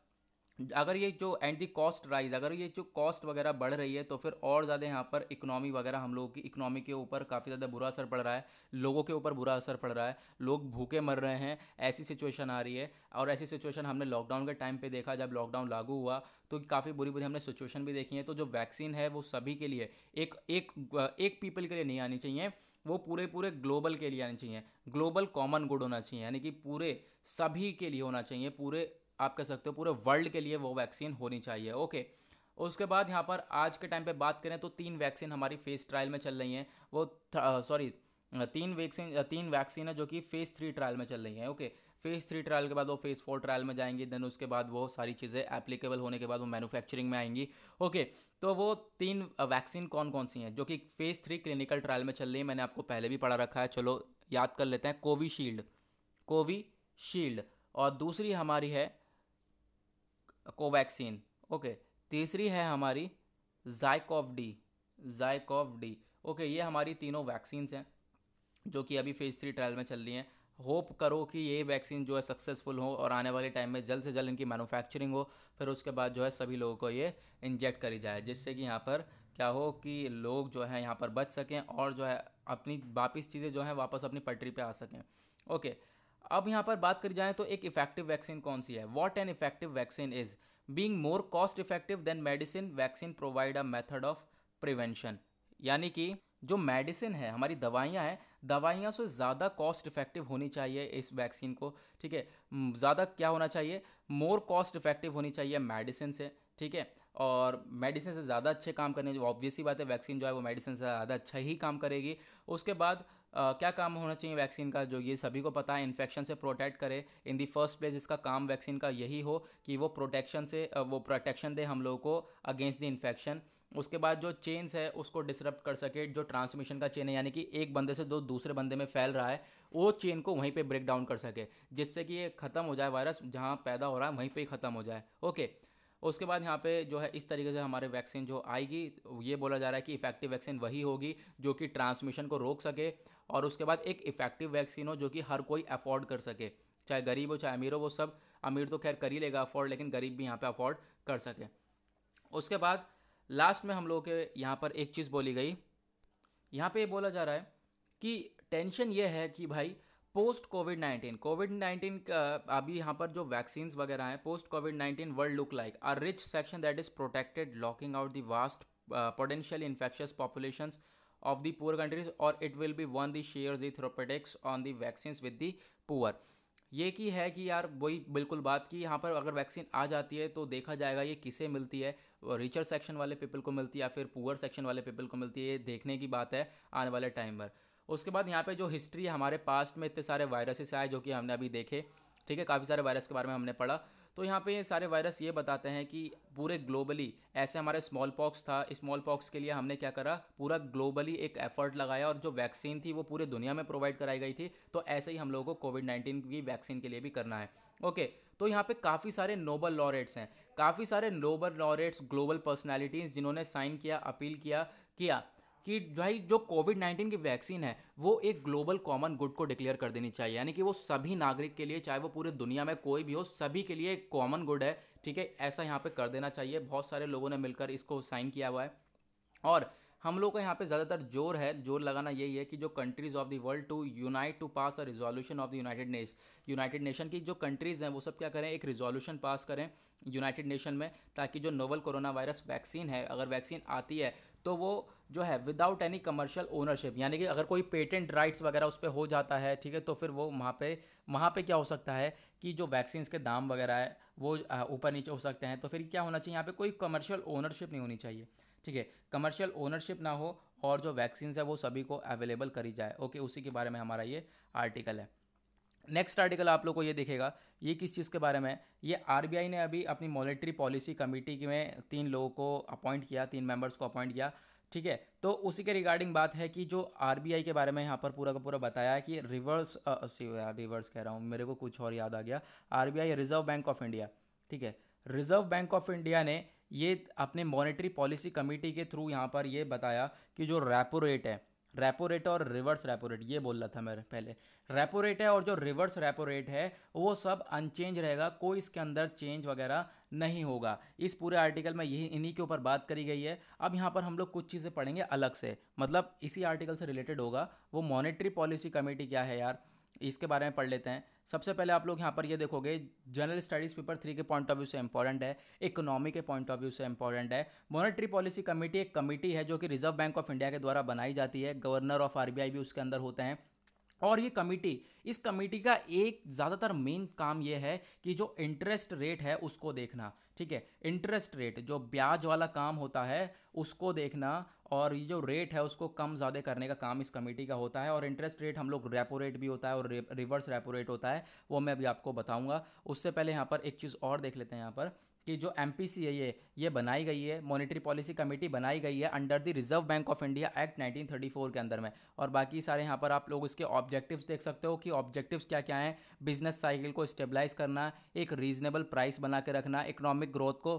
अगर ये जो एंड दी कॉस्ट राइज अगर ये जो कॉस्ट वगैरह बढ़ रही है तो फिर और ज़्यादा यहाँ पर इकोनॉमी वगैरह हम लोगों की इकोनॉमी के ऊपर काफ़ी ज़्यादा बुरा असर पड़ रहा है लोगों के ऊपर बुरा असर पड़ रहा है लोग भूखे मर रहे हैं ऐसी सिचुएशन आ रही है और ऐसी सिचुएशन हमने लॉकडाउन के टाइम पर देखा जब लॉकडाउन लागू हुआ तो काफ़ी बुरी बुरी हमने सिचुएशन भी देखी है तो जो वैक्सीन है वो सभी के लिए एक एक एक पीपल के लिए नहीं आनी चाहिए वो पूरे पूरे ग्लोबल के लिए आनी चाहिए ग्लोबल कॉमन गुड होना चाहिए यानी कि पूरे सभी के लिए होना चाहिए पूरे आप कह सकते हो पूरे वर्ल्ड के लिए वो वैक्सीन होनी चाहिए ओके उसके बाद यहाँ पर आज के टाइम पे बात करें तो तीन वैक्सीन हमारी फेस ट्रायल में चल रही हैं वो सॉरी तीन वैक्सीन तीन वैक्सीन है जो कि फेज़ थ्री ट्रायल में चल रही हैं ओके फेज़ थ्री ट्रायल के बाद वो फेज़ फोर ट्रायल में जाएंगी देन उसके बाद वो सारी चीज़ें एप्लीकेबल होने के बाद वो मैन्युफैक्चरिंग में आएंगी ओके तो वो तीन वैक्सीन कौन कौन सी हैं जो कि फ़ेज़ थ्री क्लिनिकल ट्रायल में चल रही है मैंने आपको पहले भी पढ़ा रखा है चलो याद कर लेते हैं कोविशील्ड कोविशील्ड और दूसरी हमारी है कोवैक्सीन ओके तीसरी है हमारी ZyCoV D ZyCoV D okay ये हमारी तीनों वैक्सीन्स हैं जो कि अभी फेज़ थ्री ट्रायल में चल रही हैं होप करो कि ये वैक्सीन जो है सक्सेसफुल हो और आने वाले टाइम में जल्द से जल्द इनकी मैन्युफैक्चरिंग हो फिर उसके बाद जो है सभी लोगों को ये इंजेक्ट करी जाए जिससे कि यहाँ पर क्या हो कि लोग जो है यहाँ पर बच सकें और जो है अपनी वापस चीज़ें जो हैं वापस अपनी पटरी पे आ सकें ओके okay, अब यहाँ पर बात करी जाए तो एक इफेक्टिव वैक्सीन कौन सी है what an effective vaccine is being more cost effective than medicine vaccine provide a method of prevention यानी कि जो मेडिसिन है हमारी दवाइयाँ हैं दवाइयाँ से ज़्यादा कॉस्ट इफेक्टिव होनी चाहिए इस वैक्सीन को ठीक है ज़्यादा क्या होना चाहिए मोर कॉस्ट इफेक्टिव होनी चाहिए मेडिसिन से ठीक है और मेडिसिन से ज़्यादा अच्छे काम करने जो ऑब्वियसली बात है वैक्सीन जो है वो मेडिसिन से ज़्यादा अच्छा ही काम करेगी उसके बाद क्या काम होना चाहिए वैक्सीन का जो ये सभी को पता है इन्फेक्शन से प्रोटेक्ट करे इन दी फर्स्ट प्लेस इसका काम वैक्सीन का यही हो कि वो प्रोटेक्शन से वो प्रोटेक्शन दे हम लोगों को अगेंस्ट द इन्फेक्शन उसके बाद जो चेन्स है उसको डिसरप्ट कर सके जो ट्रांसमिशन का चेन है यानी कि एक बंदे से दो दूसरे बंदे में फैल रहा है वो चेन को वहीं पे ब्रेक डाउन कर सके जिससे कि ये ख़त्म हो जाए वायरस जहाँ पैदा हो रहा है वहीं पे ही ख़त्म हो जाए ओके उसके बाद यहाँ पे जो है इस तरीके से हमारे वैक्सीन जो आएगी ये बोला जा रहा है कि इफेक्टिव वैक्सीन वही होगी जो कि ट्रांसमिशन को रोक सके और उसके बाद एक इफेक्टिव वैक्सीन हो जो कि हर कोई अफोर्ड कर सके चाहे गरीब हो चाहे अमीर हो वो सब अमीर तो खैर कर ही लेगा अफोर्ड लेकिन गरीब भी यहाँ पर अफोर्ड कर सके उसके बाद लास्ट में हम लोग के यहाँ पर एक चीज़ बोली गई यहाँ पे ये बोला जा रहा है कि टेंशन ये है कि भाई post COVID nineteen COVID nineteen अभी यहाँ पर जो वैक्सीन वगैरह हैं post COVID nineteen world look like a rich section that is protected locking out the vast potential infectious populations of the poor countries और it will be one the shares the therapeutics on the vaccines with the ये की है कि यार वही बिल्कुल बात की यहाँ पर अगर वैक्सीन आ जाती है तो देखा जाएगा ये किसे मिलती है रिचर सेक्शन वाले पीपल को मिलती है या फिर पुअर सेक्शन वाले पीपल को मिलती है ये देखने की बात है आने वाले टाइम पर उसके बाद यहाँ पे जो हिस्ट्री हमारे पास्ट में इतने सारे वायरसेस आए जो कि हमने अभी देखे ठीक है काफ़ी सारे वायरस के बारे में हमने पढ़ा तो यहाँ पे सारे वायरस ये बताते हैं कि पूरे ग्लोबली ऐसे हमारे स्मॉल पॉक्स था स्मॉल पॉक्स के लिए हमने क्या करा पूरा ग्लोबली एक एफर्ट लगाया और जो वैक्सीन थी वो पूरे दुनिया में प्रोवाइड कराई गई थी तो ऐसे ही हम लोगों को कोविड नाइन्टीन की वैक्सीन के लिए भी करना है ओके तो यहाँ पे काफ़ी सारे नोबल लॉरेट्स हैं काफ़ी सारे नोबल लॉरेट्स ग्लोबल पर्सनैलिटीज़ जिन्होंने साइन किया अपील किया किया कि भाई जो कोविड नाइन्टीन की वैक्सीन है वो एक ग्लोबल कॉमन गुड को डिक्लेयर कर देनी चाहिए यानी कि वो सभी नागरिक के लिए चाहे वो पूरे दुनिया में कोई भी हो सभी के लिए एक कॉमन गुड है ठीक है ऐसा यहाँ पे कर देना चाहिए बहुत सारे लोगों ने मिलकर इसको साइन किया हुआ है और हम लोग का यहाँ पे ज़्यादातर जोर है जोर लगाना यही है कि जो countries of the world to unite to pass a resolution of the united nation united nation की जो कंट्रीज़ हैं वो सब क्या करें एक रिजोल्यूशन पास करें यूनाइटेड नेशन में ताकि जो नोवल कोरोना वायरस वैक्सीन है अगर वैक्सीन आती है तो वो जो है विदाउट एनी कमर्शियल ओनरशिप यानी कि अगर कोई पेटेंट राइट्स वगैरह उस पर हो जाता है ठीक है तो फिर वो वहाँ पे वहाँ पे क्या हो सकता है कि जो वैक्सीन्स के दाम वगैरह है वो ऊपर नीचे हो सकते हैं तो फिर क्या होना चाहिए यहाँ पे कोई कमर्शियल ओनरशिप नहीं होनी चाहिए ठीक है कमर्शियल ओनरशिप ना हो और जो वैक्सीन्स है वो सभी को अवेलेबल करी जाए ओके उसी के बारे में हमारा ये आर्टिकल है नेक्स्ट आर्टिकल आप लोग को ये दिखेगा ये किस चीज़ के बारे में ये आर ने अभी अपनी मॉनिटरी पॉलिसी कमेटी में तीन लोगों को अपॉइंट किया तीन मेंबर्स को अपॉइंट किया ठीक है तो उसी के रिगार्डिंग बात है कि जो आर के बारे में यहाँ पर पूरा का पूरा बताया है कि रिवर्स रिवर्स कह रहा हूँ मेरे को कुछ और याद आ गया R reserve bank of India ठीक है रिजर्व बैंक ऑफ इंडिया ने ये अपने मॉनिटरी पॉलिसी कमेटी के थ्रू यहाँ पर ये बताया कि जो रेपो रेट है रेपो रेट और रिवर्स रेपो रेट ये बोल रहा था मैं पहले रेपो रेट है और जो रिवर्स रेपो रेट है वो सब अनचेंज रहेगा कोई इसके अंदर चेंज वगैरह नहीं होगा इस पूरे आर्टिकल में यही इन्हीं के ऊपर बात करी गई है अब यहाँ पर हम लोग कुछ चीज़ें पढ़ेंगे अलग से मतलब इसी आर्टिकल से रिलेटेड होगा वो मॉनेटरी पॉलिसी कमेटी क्या है यार इसके बारे में पढ़ लेते हैं सबसे पहले आप लोग यहाँ पर ये देखोगे जनरल स्टडीज़ पेपर थ्री के पॉइंट ऑफ व्यू से इंपॉर्टेंट है इकोनॉमी के पॉइंट ऑफ व्यू से इंपॉर्टेंट है मॉनेटरी पॉलिसी कमेटी एक कमेटी है जो कि रिजर्व बैंक ऑफ इंडिया के द्वारा बनाई जाती है गवर्नर ऑफ आरबीआई भी उसके अंदर होते हैं और ये कमेटी इस कमेटी का एक ज़्यादातर मेन काम यह है कि जो इंटरेस्ट रेट है उसको देखना ठीक है इंटरेस्ट रेट जो ब्याज वाला काम होता है उसको देखना और ये जो रेट है उसको कम ज़्यादा करने का काम इस कमेटी का होता है और इंटरेस्ट रेट हम लोग रेपो रेट भी होता है और रिवर्स रेपो रेट होता है वो मैं अभी आपको बताऊंगा उससे पहले यहाँ पर एक चीज़ और देख लेते हैं यहाँ पर कि जो एम है ये ये बनाई गई है मॉनेटरी पॉलिसी कमेटी बनाई गई है under the reserve bank of India act 1934 के अंदर में और बाकी सारे यहाँ पर आप लोग इसके ऑब्जेक्टिव्स देख सकते हो कि ऑब्जेक्टिव्स क्या क्या हैं बिजनेस साइकिल को स्टेबलाइज करना एक रीजनेबल प्राइस बना के रखना इकोनॉमिक ग्रोथ को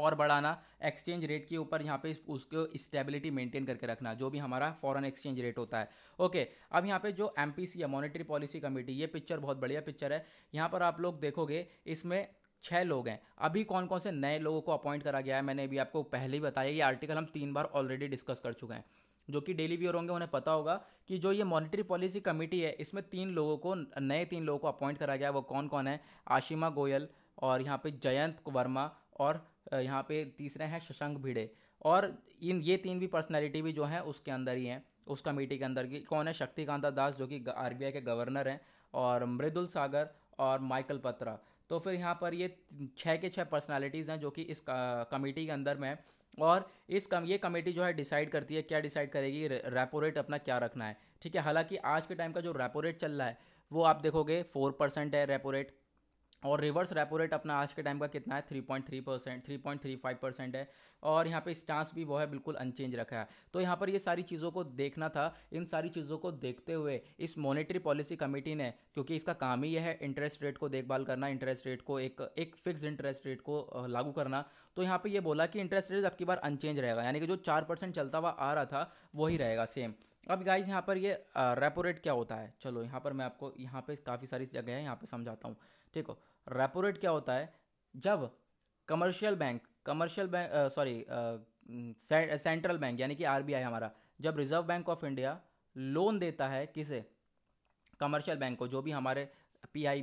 और बढ़ाना एक्सचेंज रेट के ऊपर यहाँ पे उसको स्टेबिलिटी मेंटेन करके रखना जो भी हमारा फॉरेन एक्सचेंज रेट होता है ओके अब यहाँ पे जो एम है मॉनेटरी पॉलिसी कमेटी ये पिक्चर बहुत बढ़िया पिक्चर है यहाँ पर आप लोग देखोगे इसमें छः लोग हैं अभी कौन कौन से नए लोगों को अपॉइंट करा गया है मैंने अभी आपको पहले ही बताया ये आर्टिकल हम तीन बार ऑलरेडी डिस्कस कर चुके हैं जो कि डेली व्यूअर होंगे उन्हें पता होगा कि जो ये मॉनिटरी पॉलिसी कमेटी है इसमें तीन लोगों को नए तीन लोगों को अपॉइंट करा गया है वो कौन कौन है आशिमा गोयल और यहाँ पे जयंत वर्मा और यहाँ पे तीसरे हैं शशांक भिड़े और इन ये तीन भी पर्सनैलिटी भी जो हैं उसके अंदर ही हैं उस कमेटी के अंदर की कौन है शक्तिकांता दास जो कि आर के गवर्नर हैं और मृदुल सागर और माइकल पत्रा तो फिर यहाँ पर ये छः के छः पर्सनालिटीज़ हैं जो कि इस कमेटी के अंदर में है और इस कम ये कमेटी जो है डिसाइड करती है क्या डिसाइड करेगी रेपो रेट अपना क्या रखना है ठीक है हालांकि आज के टाइम का जो रेपो रेट चल रहा है वो आप देखोगे फोर परसेंट है रेपो रेट और रिवर्स रेपो रेट अपना आज के टाइम का कितना है 3.3 परसेंट थ्री परसेंट है और यहाँ पे स्टांस भी वो है बिल्कुल अनचेंज रखा है तो यहाँ पर ये सारी चीज़ों को देखना था इन सारी चीज़ों को देखते हुए इस मॉनेटरी पॉलिसी कमेटी ने क्योंकि इसका काम ही यह है इंटरेस्ट रेट को देखभाल करना इंटरेस्ट रेट को एक एक फिक्स इंटरेस्ट रेट को लागू करना तो यहाँ पर यह बोला कि इंटरेस्ट रेट अब की बार अनचेंज रहेगा यानी कि जो चार चलता हुआ आ रहा था वही रहेगा सेम अब गाइज यहाँ पर ये रेपो रेट क्या होता है चलो यहाँ पर मैं आपको यहाँ पे काफ़ी सारी जगह है यहाँ पे समझाता हूँ ठीक हो रेपो रेट क्या होता है जब commercial bank commercial bank sorry central bank यानी कि आरबीआई हमारा जब reserve bank of India loan देता है किसे कमर्शियल बैंक को जो भी हमारे पीआई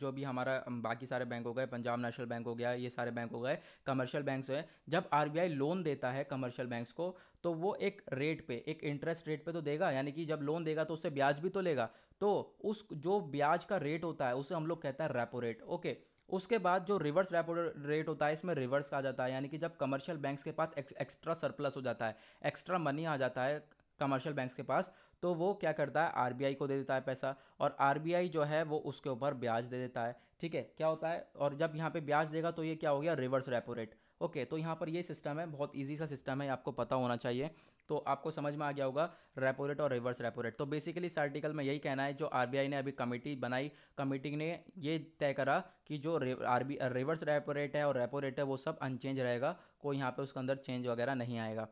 जो भी हमारा बाकी सारे बैंक हो गए पंजाब नेशनल बैंक हो गया ये सारे बैंक हो गए कमर्शियल बैंक्स हैं जब आरबीआई लोन देता है कमर्शियल बैंक्स को तो वो एक रेट पे एक इंटरेस्ट रेट पे तो देगा यानी कि जब लोन देगा तो उससे ब्याज भी तो लेगा तो उस जो ब्याज का रेट होता है उसे हम लोग कहते हैं रेपो रेट ओके उसके बाद जो रिवर्स रेपो रेट होता है इसमें रिवर्स आ जाता है यानी कि जब कमर्शियल बैंक्स के पास एक, एक्स्ट्रा सरप्लस हो जाता है एक्स्ट्रा मनी आ जाता है कमर्शियल बैंक्स के पास तो वो क्या करता है आरबीआई को दे देता है पैसा और आरबीआई जो है वो उसके ऊपर ब्याज दे देता है ठीक है क्या होता है और जब यहाँ पे ब्याज देगा तो ये क्या हो गया रिवर्स रेपो रेट ओके तो यहाँ पर ये सिस्टम है बहुत ईजी सा सिस्टम है आपको पता होना चाहिए तो आपको समझ में आ गया होगा रेपो रेट और रिवर्स रेपो रेट तो बेसिकली इस आर्टिकल में यही कहना है जो आर ने अभी कमेटी बनाई कमेटी ने ये तय करा कि जो R B reverse repo rate है और रेपो रेट है वो सब अनचेंज रहेगा कोई यहाँ पर उसके अंदर चेंज वगैरह नहीं आएगा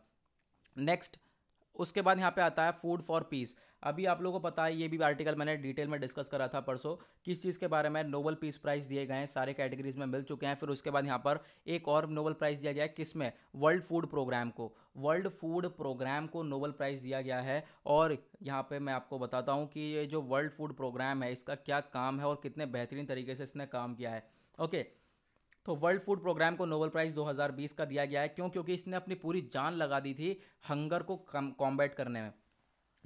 नेक्स्ट उसके बाद यहाँ पे आता है फूड फॉर पीस अभी आप लोगों को पता है ये भी आर्टिकल मैंने डिटेल में डिस्कस करा था परसों किस चीज़ के बारे में नोबल पीस प्राइज दिए गए हैं सारे कैटेगरीज में मिल चुके हैं फिर उसके बाद यहाँ पर एक और नोबल प्राइज़ दिया गया है किस में वर्ल्ड फूड प्रोग्राम को वर्ल्ड फूड प्रोग्राम को नोबल प्राइज़ दिया गया है और यहाँ पर मैं आपको बताता हूँ कि ये जो वर्ल्ड फूड प्रोग्राम है इसका क्या काम है और कितने बेहतरीन तरीके से इसने काम किया है ओके okay, तो वर्ल्ड फूड प्रोग्राम को नोबल प्राइज़ 2020 का दिया गया है क्यों क्योंकि इसने अपनी पूरी जान लगा दी थी हंगर को कम कॉम्बैट करने में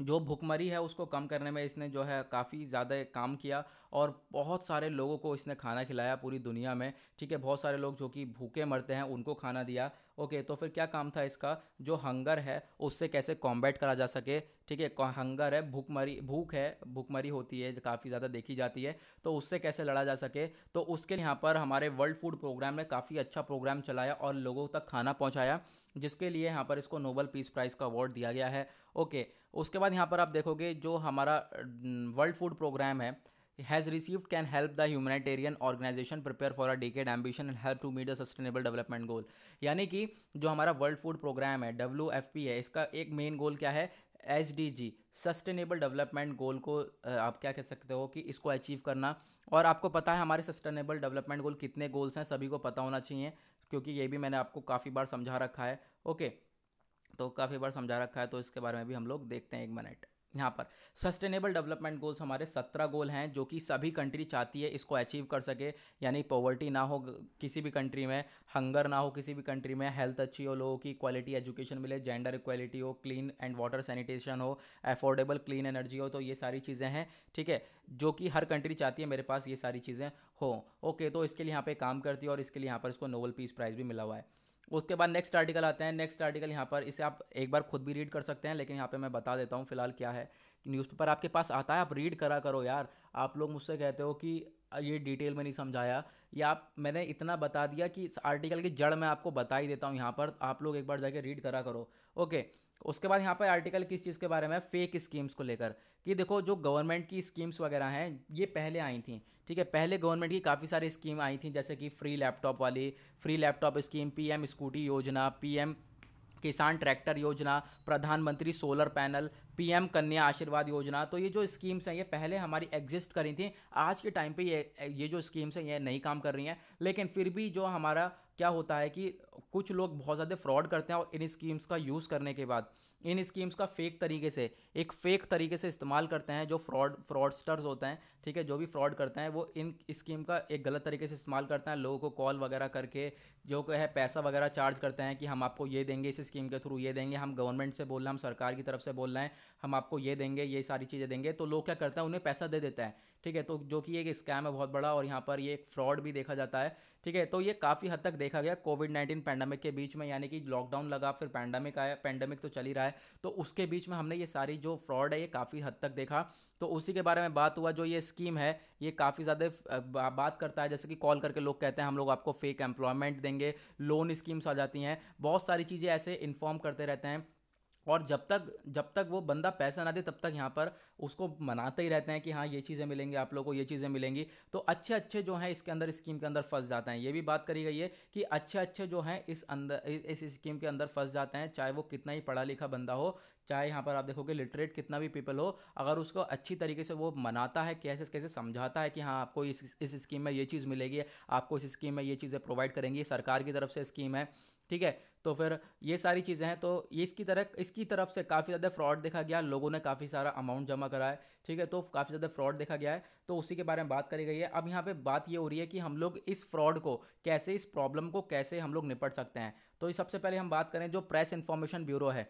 जो भुखमरी है उसको कम करने में इसने जो है काफ़ी ज़्यादा काम किया और बहुत सारे लोगों को इसने खाना खिलाया पूरी दुनिया में ठीक है बहुत सारे लोग जो कि भूखे मरते हैं उनको खाना दिया ओके तो फिर क्या काम था इसका जो हंगर है उससे कैसे कॉम्बैट करा जा सके ठीक है हंगर है भूखमरी भूख है भूखमरी होती है काफ़ी ज़्यादा देखी जाती है तो उससे कैसे लड़ा जा सके तो उसके यहाँ पर हमारे वर्ल्ड फूड प्रोग्राम ने काफ़ी अच्छा प्रोग्राम चलाया और लोगों तक खाना पहुँचाया जिसके लिए यहाँ पर इसको नोबल पीस प्राइज़ का अवार्ड दिया गया है ओके उसके बाद यहाँ पर आप देखोगे जो हमारा वर्ल्ड फूड प्रोग्राम है has received can help the humanitarian organization prepare for a decade ambition and help to meet the sustainable development goal यानी कि जो हमारा वर्ल्ड फूड प्रोग्राम है डब्ल्यू एफ पी है इसका एक मेन गोल क्या है S D G sustainable development goal को आप क्या कह सकते हो कि इसको अचीव करना और आपको पता है हमारे सस्टेनेबल डेवलपमेंट गोल कितने गोल्स हैं सभी को पता होना चाहिए क्योंकि ये भी मैंने आपको काफ़ी बार समझा रखा है ओके तो काफ़ी बार समझा रखा है तो इसके बारे में भी हम लोग देखते हैं एक मिनट यहाँ पर सस्टेनेबल डेवलपमेंट गोल्स हमारे सत्रह गोल हैं जो कि सभी कंट्री चाहती है इसको अचीव कर सके यानी पॉवर्टी ना हो किसी भी कंट्री में हंगर ना हो किसी भी कंट्री में हेल्थ अच्छी हो लोगों की क्वालिटी एजुकेशन मिले जेंडर इक्वालिटी हो क्लीन एंड वाटर सैनिटेशन हो अफोर्डेबल क्लीन एनर्जी हो तो ये सारी चीज़ें हैं ठीक है जो कि हर कंट्री चाहती है मेरे पास ये सारी चीज़ें हो ओके तो इसके लिए यहाँ पर काम करती है और इसके लिए यहाँ पर इसको नोबल पीस प्राइज़ भी मिला हुआ है उसके बाद नेक्स्ट आर्टिकल आते हैं नेक्स्ट आर्टिकल यहाँ पर इसे आप एक बार खुद भी रीड कर सकते हैं लेकिन यहाँ पे मैं बता देता हूँ फिलहाल क्या है न्यूज़पेपर आपके पास आता है आप रीड करा करो यार आप लोग मुझसे कहते हो कि ये डिटेल में नहीं समझाया या आप मैंने इतना बता दिया कि इस आर्टिकल की जड़ मैं आपको बता ही देता हूँ यहाँ पर आप लोग एक बार जाके रीड करा करो ओके उसके बाद यहाँ पर आर्टिकल किस चीज़ के बारे में फेक स्कीम्स को लेकर कि देखो जो गवर्नमेंट की स्कीम्स वगैरह हैं ये पहले आई थी ठीक है पहले गवर्नमेंट की काफ़ी सारी स्कीम आई थी जैसे कि फ्री लैपटॉप वाली free laptop scheme PM scooty योजना पीएम किसान ट्रैक्टर योजना प्रधानमंत्री सोलर पैनल पीएम कन्या आशीर्वाद योजना तो ये जो स्कीम्स हैं ये पहले हमारी एग्जिस्ट करी थी आज के टाइम पे ये ये जो स्कीम्स हैं ये नहीं काम कर रही हैं लेकिन फिर भी जो हमारा क्या होता है कि कुछ लोग बहुत ज़्यादा फ्रॉड करते हैं और इन स्कीम्स का यूज़ करने के बाद इन स्कीम्स का फेक तरीके से एक फेक तरीके से इस्तेमाल करते हैं जो फ्रॉड फ्रॉडस्टर्स होते हैं ठीक है जो भी फ्रॉड करते हैं वो इन स्कीम का एक गलत तरीके से इस्तेमाल करते हैं लोगों को कॉल वगैरह करके जो है पैसा वगैरह चार्ज करते हैं कि हम आपको ये देंगे इस स्कीम के थ्रू ये देंगे हम गवर्नमेंट से बोल रहे हैं हम सरकार की तरफ से बोल रहे हैं हम आपको ये देंगे ये सारी चीज़ें देंगे तो लोग क्या करते हैं उन्हें पैसा दे देते हैं ठीक है तो जो कि एक स्कैम है बहुत बड़ा और यहाँ पर ये एक फ्रॉड भी देखा जाता है ठीक है तो ये काफ़ी हद तक देखा गया कोविड नाइन्टीन पैंडमिक के बीच में यानी कि लॉकडाउन लगा फिर पैंडमिक आया पैंडमिक तो चल ही रहा है है तो उसके बीच में हमने ये सारी जो फ्रॉड है ये काफ़ी हद तक देखा तो उसी के बारे में बात हुआ जो ये स्कीम है ये काफ़ी ज़्यादा बात करता है जैसे कि कॉल करके लोग कहते हैं हम लोग आपको फेक एम्प्लॉयमेंट देंगे लोन स्कीम्स आ जाती हैं बहुत सारी चीज़ें ऐसे इन्फॉर्म करते रहते हैं और जब तक जब तक वो बंदा पैसा ना दे तब तक यहाँ पर उसको मनाते ही रहते हैं कि हाँ ये चीज़ें मिलेंगी आप लोग को ये चीज़ें मिलेंगी तो अच्छे अच्छे जो हैं इसके अंदर स्कीम के अंदर फंस जाते हैं ये भी बात करी गई है कि अच्छे अच्छे जो हैं इस अंदर इस स्कीम के अंदर फंस जाते हैं चाहे वो कितना ही पढ़ा लिखा बंदा हो चाहे यहाँ पर आप देखोगे लिटरेट कितना भी पीपल हो अगर उसको अच्छी तरीके से वो मनाता है कैसे कैसे समझाता है कि हाँ आपको इस इस स्कीम में ये चीज़ मिलेगी आपको इस स्कीम में ये चीज़ें प्रोवाइड करेंगी सरकार की तरफ से स्कीम है ठीक है तो फिर ये सारी चीज़ें हैं तो इसकी तरह इसकी तरफ से काफ़ी ज़्यादा फ्रॉड देखा गया लोगों ने काफ़ी सारा अमाउंट जमा करा है ठीक है तो काफ़ी ज़्यादा फ्रॉड देखा गया है तो उसी के बारे में बात करी गई है अब यहाँ पे बात ये हो रही है कि हम लोग इस फ्रॉड को कैसे इस प्रॉब्लम को कैसे हम लोग निपट सकते हैं तो सबसे पहले हम बात करें जो प्रेस इन्फॉर्मेशन ब्यूरो है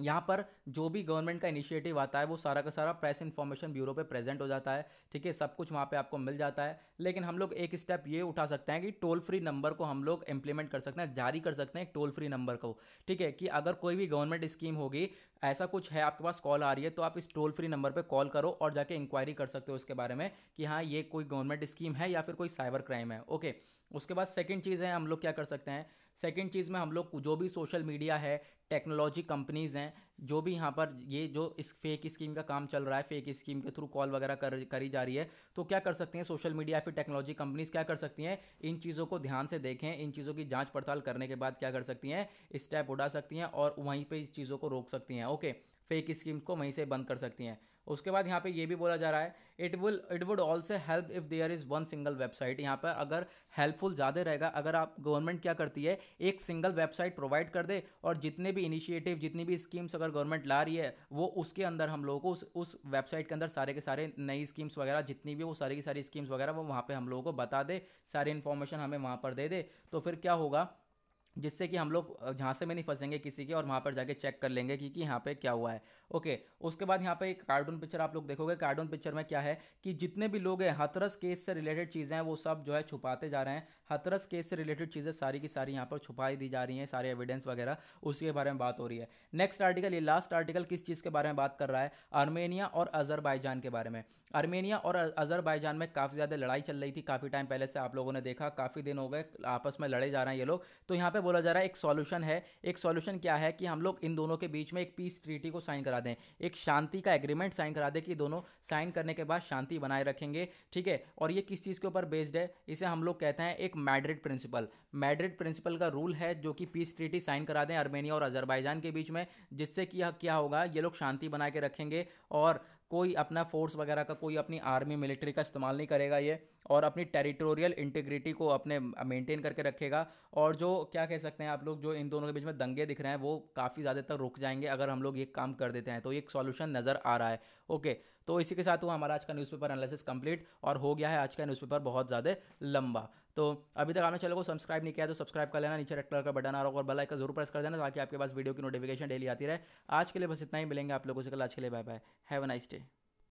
यहाँ पर जो भी गवर्नमेंट का इनिशिएटिव आता है वो सारा का सारा प्रेस इन्फॉर्मेशन ब्यूरो पे प्रेजेंट हो जाता है ठीक है सब कुछ वहाँ पे आपको मिल जाता है लेकिन हम लोग एक स्टेप ये उठा सकते हैं कि टोल फ्री नंबर को हम लोग इम्प्लीमेंट कर सकते हैं जारी कर सकते हैं टोल फ्री नंबर को ठीक है कि अगर कोई भी गवर्नमेंट स्कीम होगी ऐसा कुछ है आपके पास कॉल आ रही है तो आप इस टोल फ्री नंबर पर कॉल करो और जाके इंक्वायरी कर सकते हो उसके बारे में कि हाँ ये कोई गवर्नमेंट स्कीम है या फिर कोई साइबर क्राइम है ओके उसके बाद सेकेंड चीज़ है हम लोग क्या कर सकते हैं सेकेंड चीज़ में हम लोग जो भी सोशल मीडिया है टेक्नोलॉजी कंपनीज़ हैं जो भी यहाँ पर ये जो इस फेक स्कीम का काम चल रहा है फेक स्कीम के थ्रू कॉल वगैरह कर करी जा रही है तो क्या कर सकती हैं सोशल मीडिया या फिर टेक्नोलॉजी कंपनीज़ क्या कर सकती हैं इन चीज़ों को ध्यान से देखें इन चीज़ों की जाँच पड़ताल करने के बाद क्या कर सकती हैं स्टेप उठा सकती हैं और वहीं पर इस चीज़ों को रोक सकती हैं ओके फेक स्कीम को वहीं से बंद कर सकती हैं उसके बाद यहाँ पे ये भी बोला जा रहा है it will it would also help if there is one single website यहाँ पर अगर हेल्पफुल ज़्यादा रहेगा अगर आप गवर्नमेंट क्या करती है एक सिंगल वेबसाइट प्रोवाइड कर दे और जितने भी इनिशिएटिव जितनी भी स्कीम्स अगर गवर्नमेंट ला रही है वो उसके अंदर हम लोगों को उस उस वेबसाइट के अंदर सारे के सारे नई स्कीम्स वगैरह जितनी भी वो सारी की सारी स्कीम्स वगैरह वो वहाँ पर हम लोगों को बता दे सारी इन्फॉर्मेशन हमें वहाँ पर दे दे तो फिर क्या होगा जिससे कि हम लोग झांसे में नहीं फंसेंगे किसी के और वहाँ पर जाके चेक कर लेंगे कि कि यहाँ पे क्या हुआ है ओके उसके बाद यहाँ पे एक कार्टून पिक्चर आप लोग देखोगे कार्टून पिक्चर में क्या है कि जितने भी लोग हैं हथरस केस से रिलेटेड चीज़ें हैं वो सब जो है छुपाते जा रहे हैं हथरस केस से रिलेटेड चीज़ें सारी की सारी यहाँ पर छुपाई दी जा रही हैं सारे एविडेंस वगैरह उसके बारे में बात हो रही है नेक्स्ट आर्टिकल ये लास्ट आर्टिकल किस चीज़ के बारे में बात कर रहा है आर्मेनिया और अजरबाईजान के बारे में आर्मेनिया और अजरबाईजान में काफ़ी ज़्यादा लड़ाई चल रही थी काफ़ी टाइम पहले से आप लोगों ने देखा काफ़ी दिन हो गए आपस में लड़े जा रहे हैं ये लोग तो यहाँ पर बोला जा रहा है एक सॉल्यूशन है एक सॉल्यूशन क्या है कि हम लोग इन दोनों के बीच में एक पीस ट्रीटी को साइन करा दें एक शांति का एग्रीमेंट साइन करा दें कि दोनों साइन करने के बाद शांति बनाए रखेंगे ठीक है और ये किस चीज़ के ऊपर बेस्ड है इसे हम लोग कहते हैं एक मैड्रिड प्रिंसिपल मैड्रिड प्रिंसिपल का रूल है जो कि पीस ट्रीटी साइन करा दें आर्मेनिया और अजरबैजान के बीच में जिससे कि क्या होगा ये लोग शांति बना के रखेंगे और कोई अपना फोर्स वगैरह का कोई अपनी आर्मी मिलिट्री का इस्तेमाल नहीं करेगा ये और अपनी टेरिटोरियल इंटीग्रिटी को अपने मेंटेन करके रखेगा और जो क्या कह सकते हैं आप लोग जो इन दोनों के बीच में दंगे दिख रहे हैं वो काफ़ी ज़्यादा तक रुक जाएंगे अगर हम लोग ये काम कर देते हैं तो एक सॉल्यूशन नज़र आ रहा है ओके तो इसी के साथ हुआ हमारा आज का न्यूज़पेपर एनालिसिस कंप्लीट और हो गया है आज का न्यूज़पेपर बहुत ज़्यादा लंबा तो अभी तक आपने चैनल को सब्सक्राइब नहीं किया तो सब्सक्राइब कर लेना नीचे रेड कलर का बटन आ रहा और बेल का जरूर प्रेस कर देना ताकि आपके पास वीडियो की नोटिफिकेशन डेली आती रहे आज के लिए बस इतना ही मिलेंगे आप लोगों से कल आज के लिए bye bye have a nice day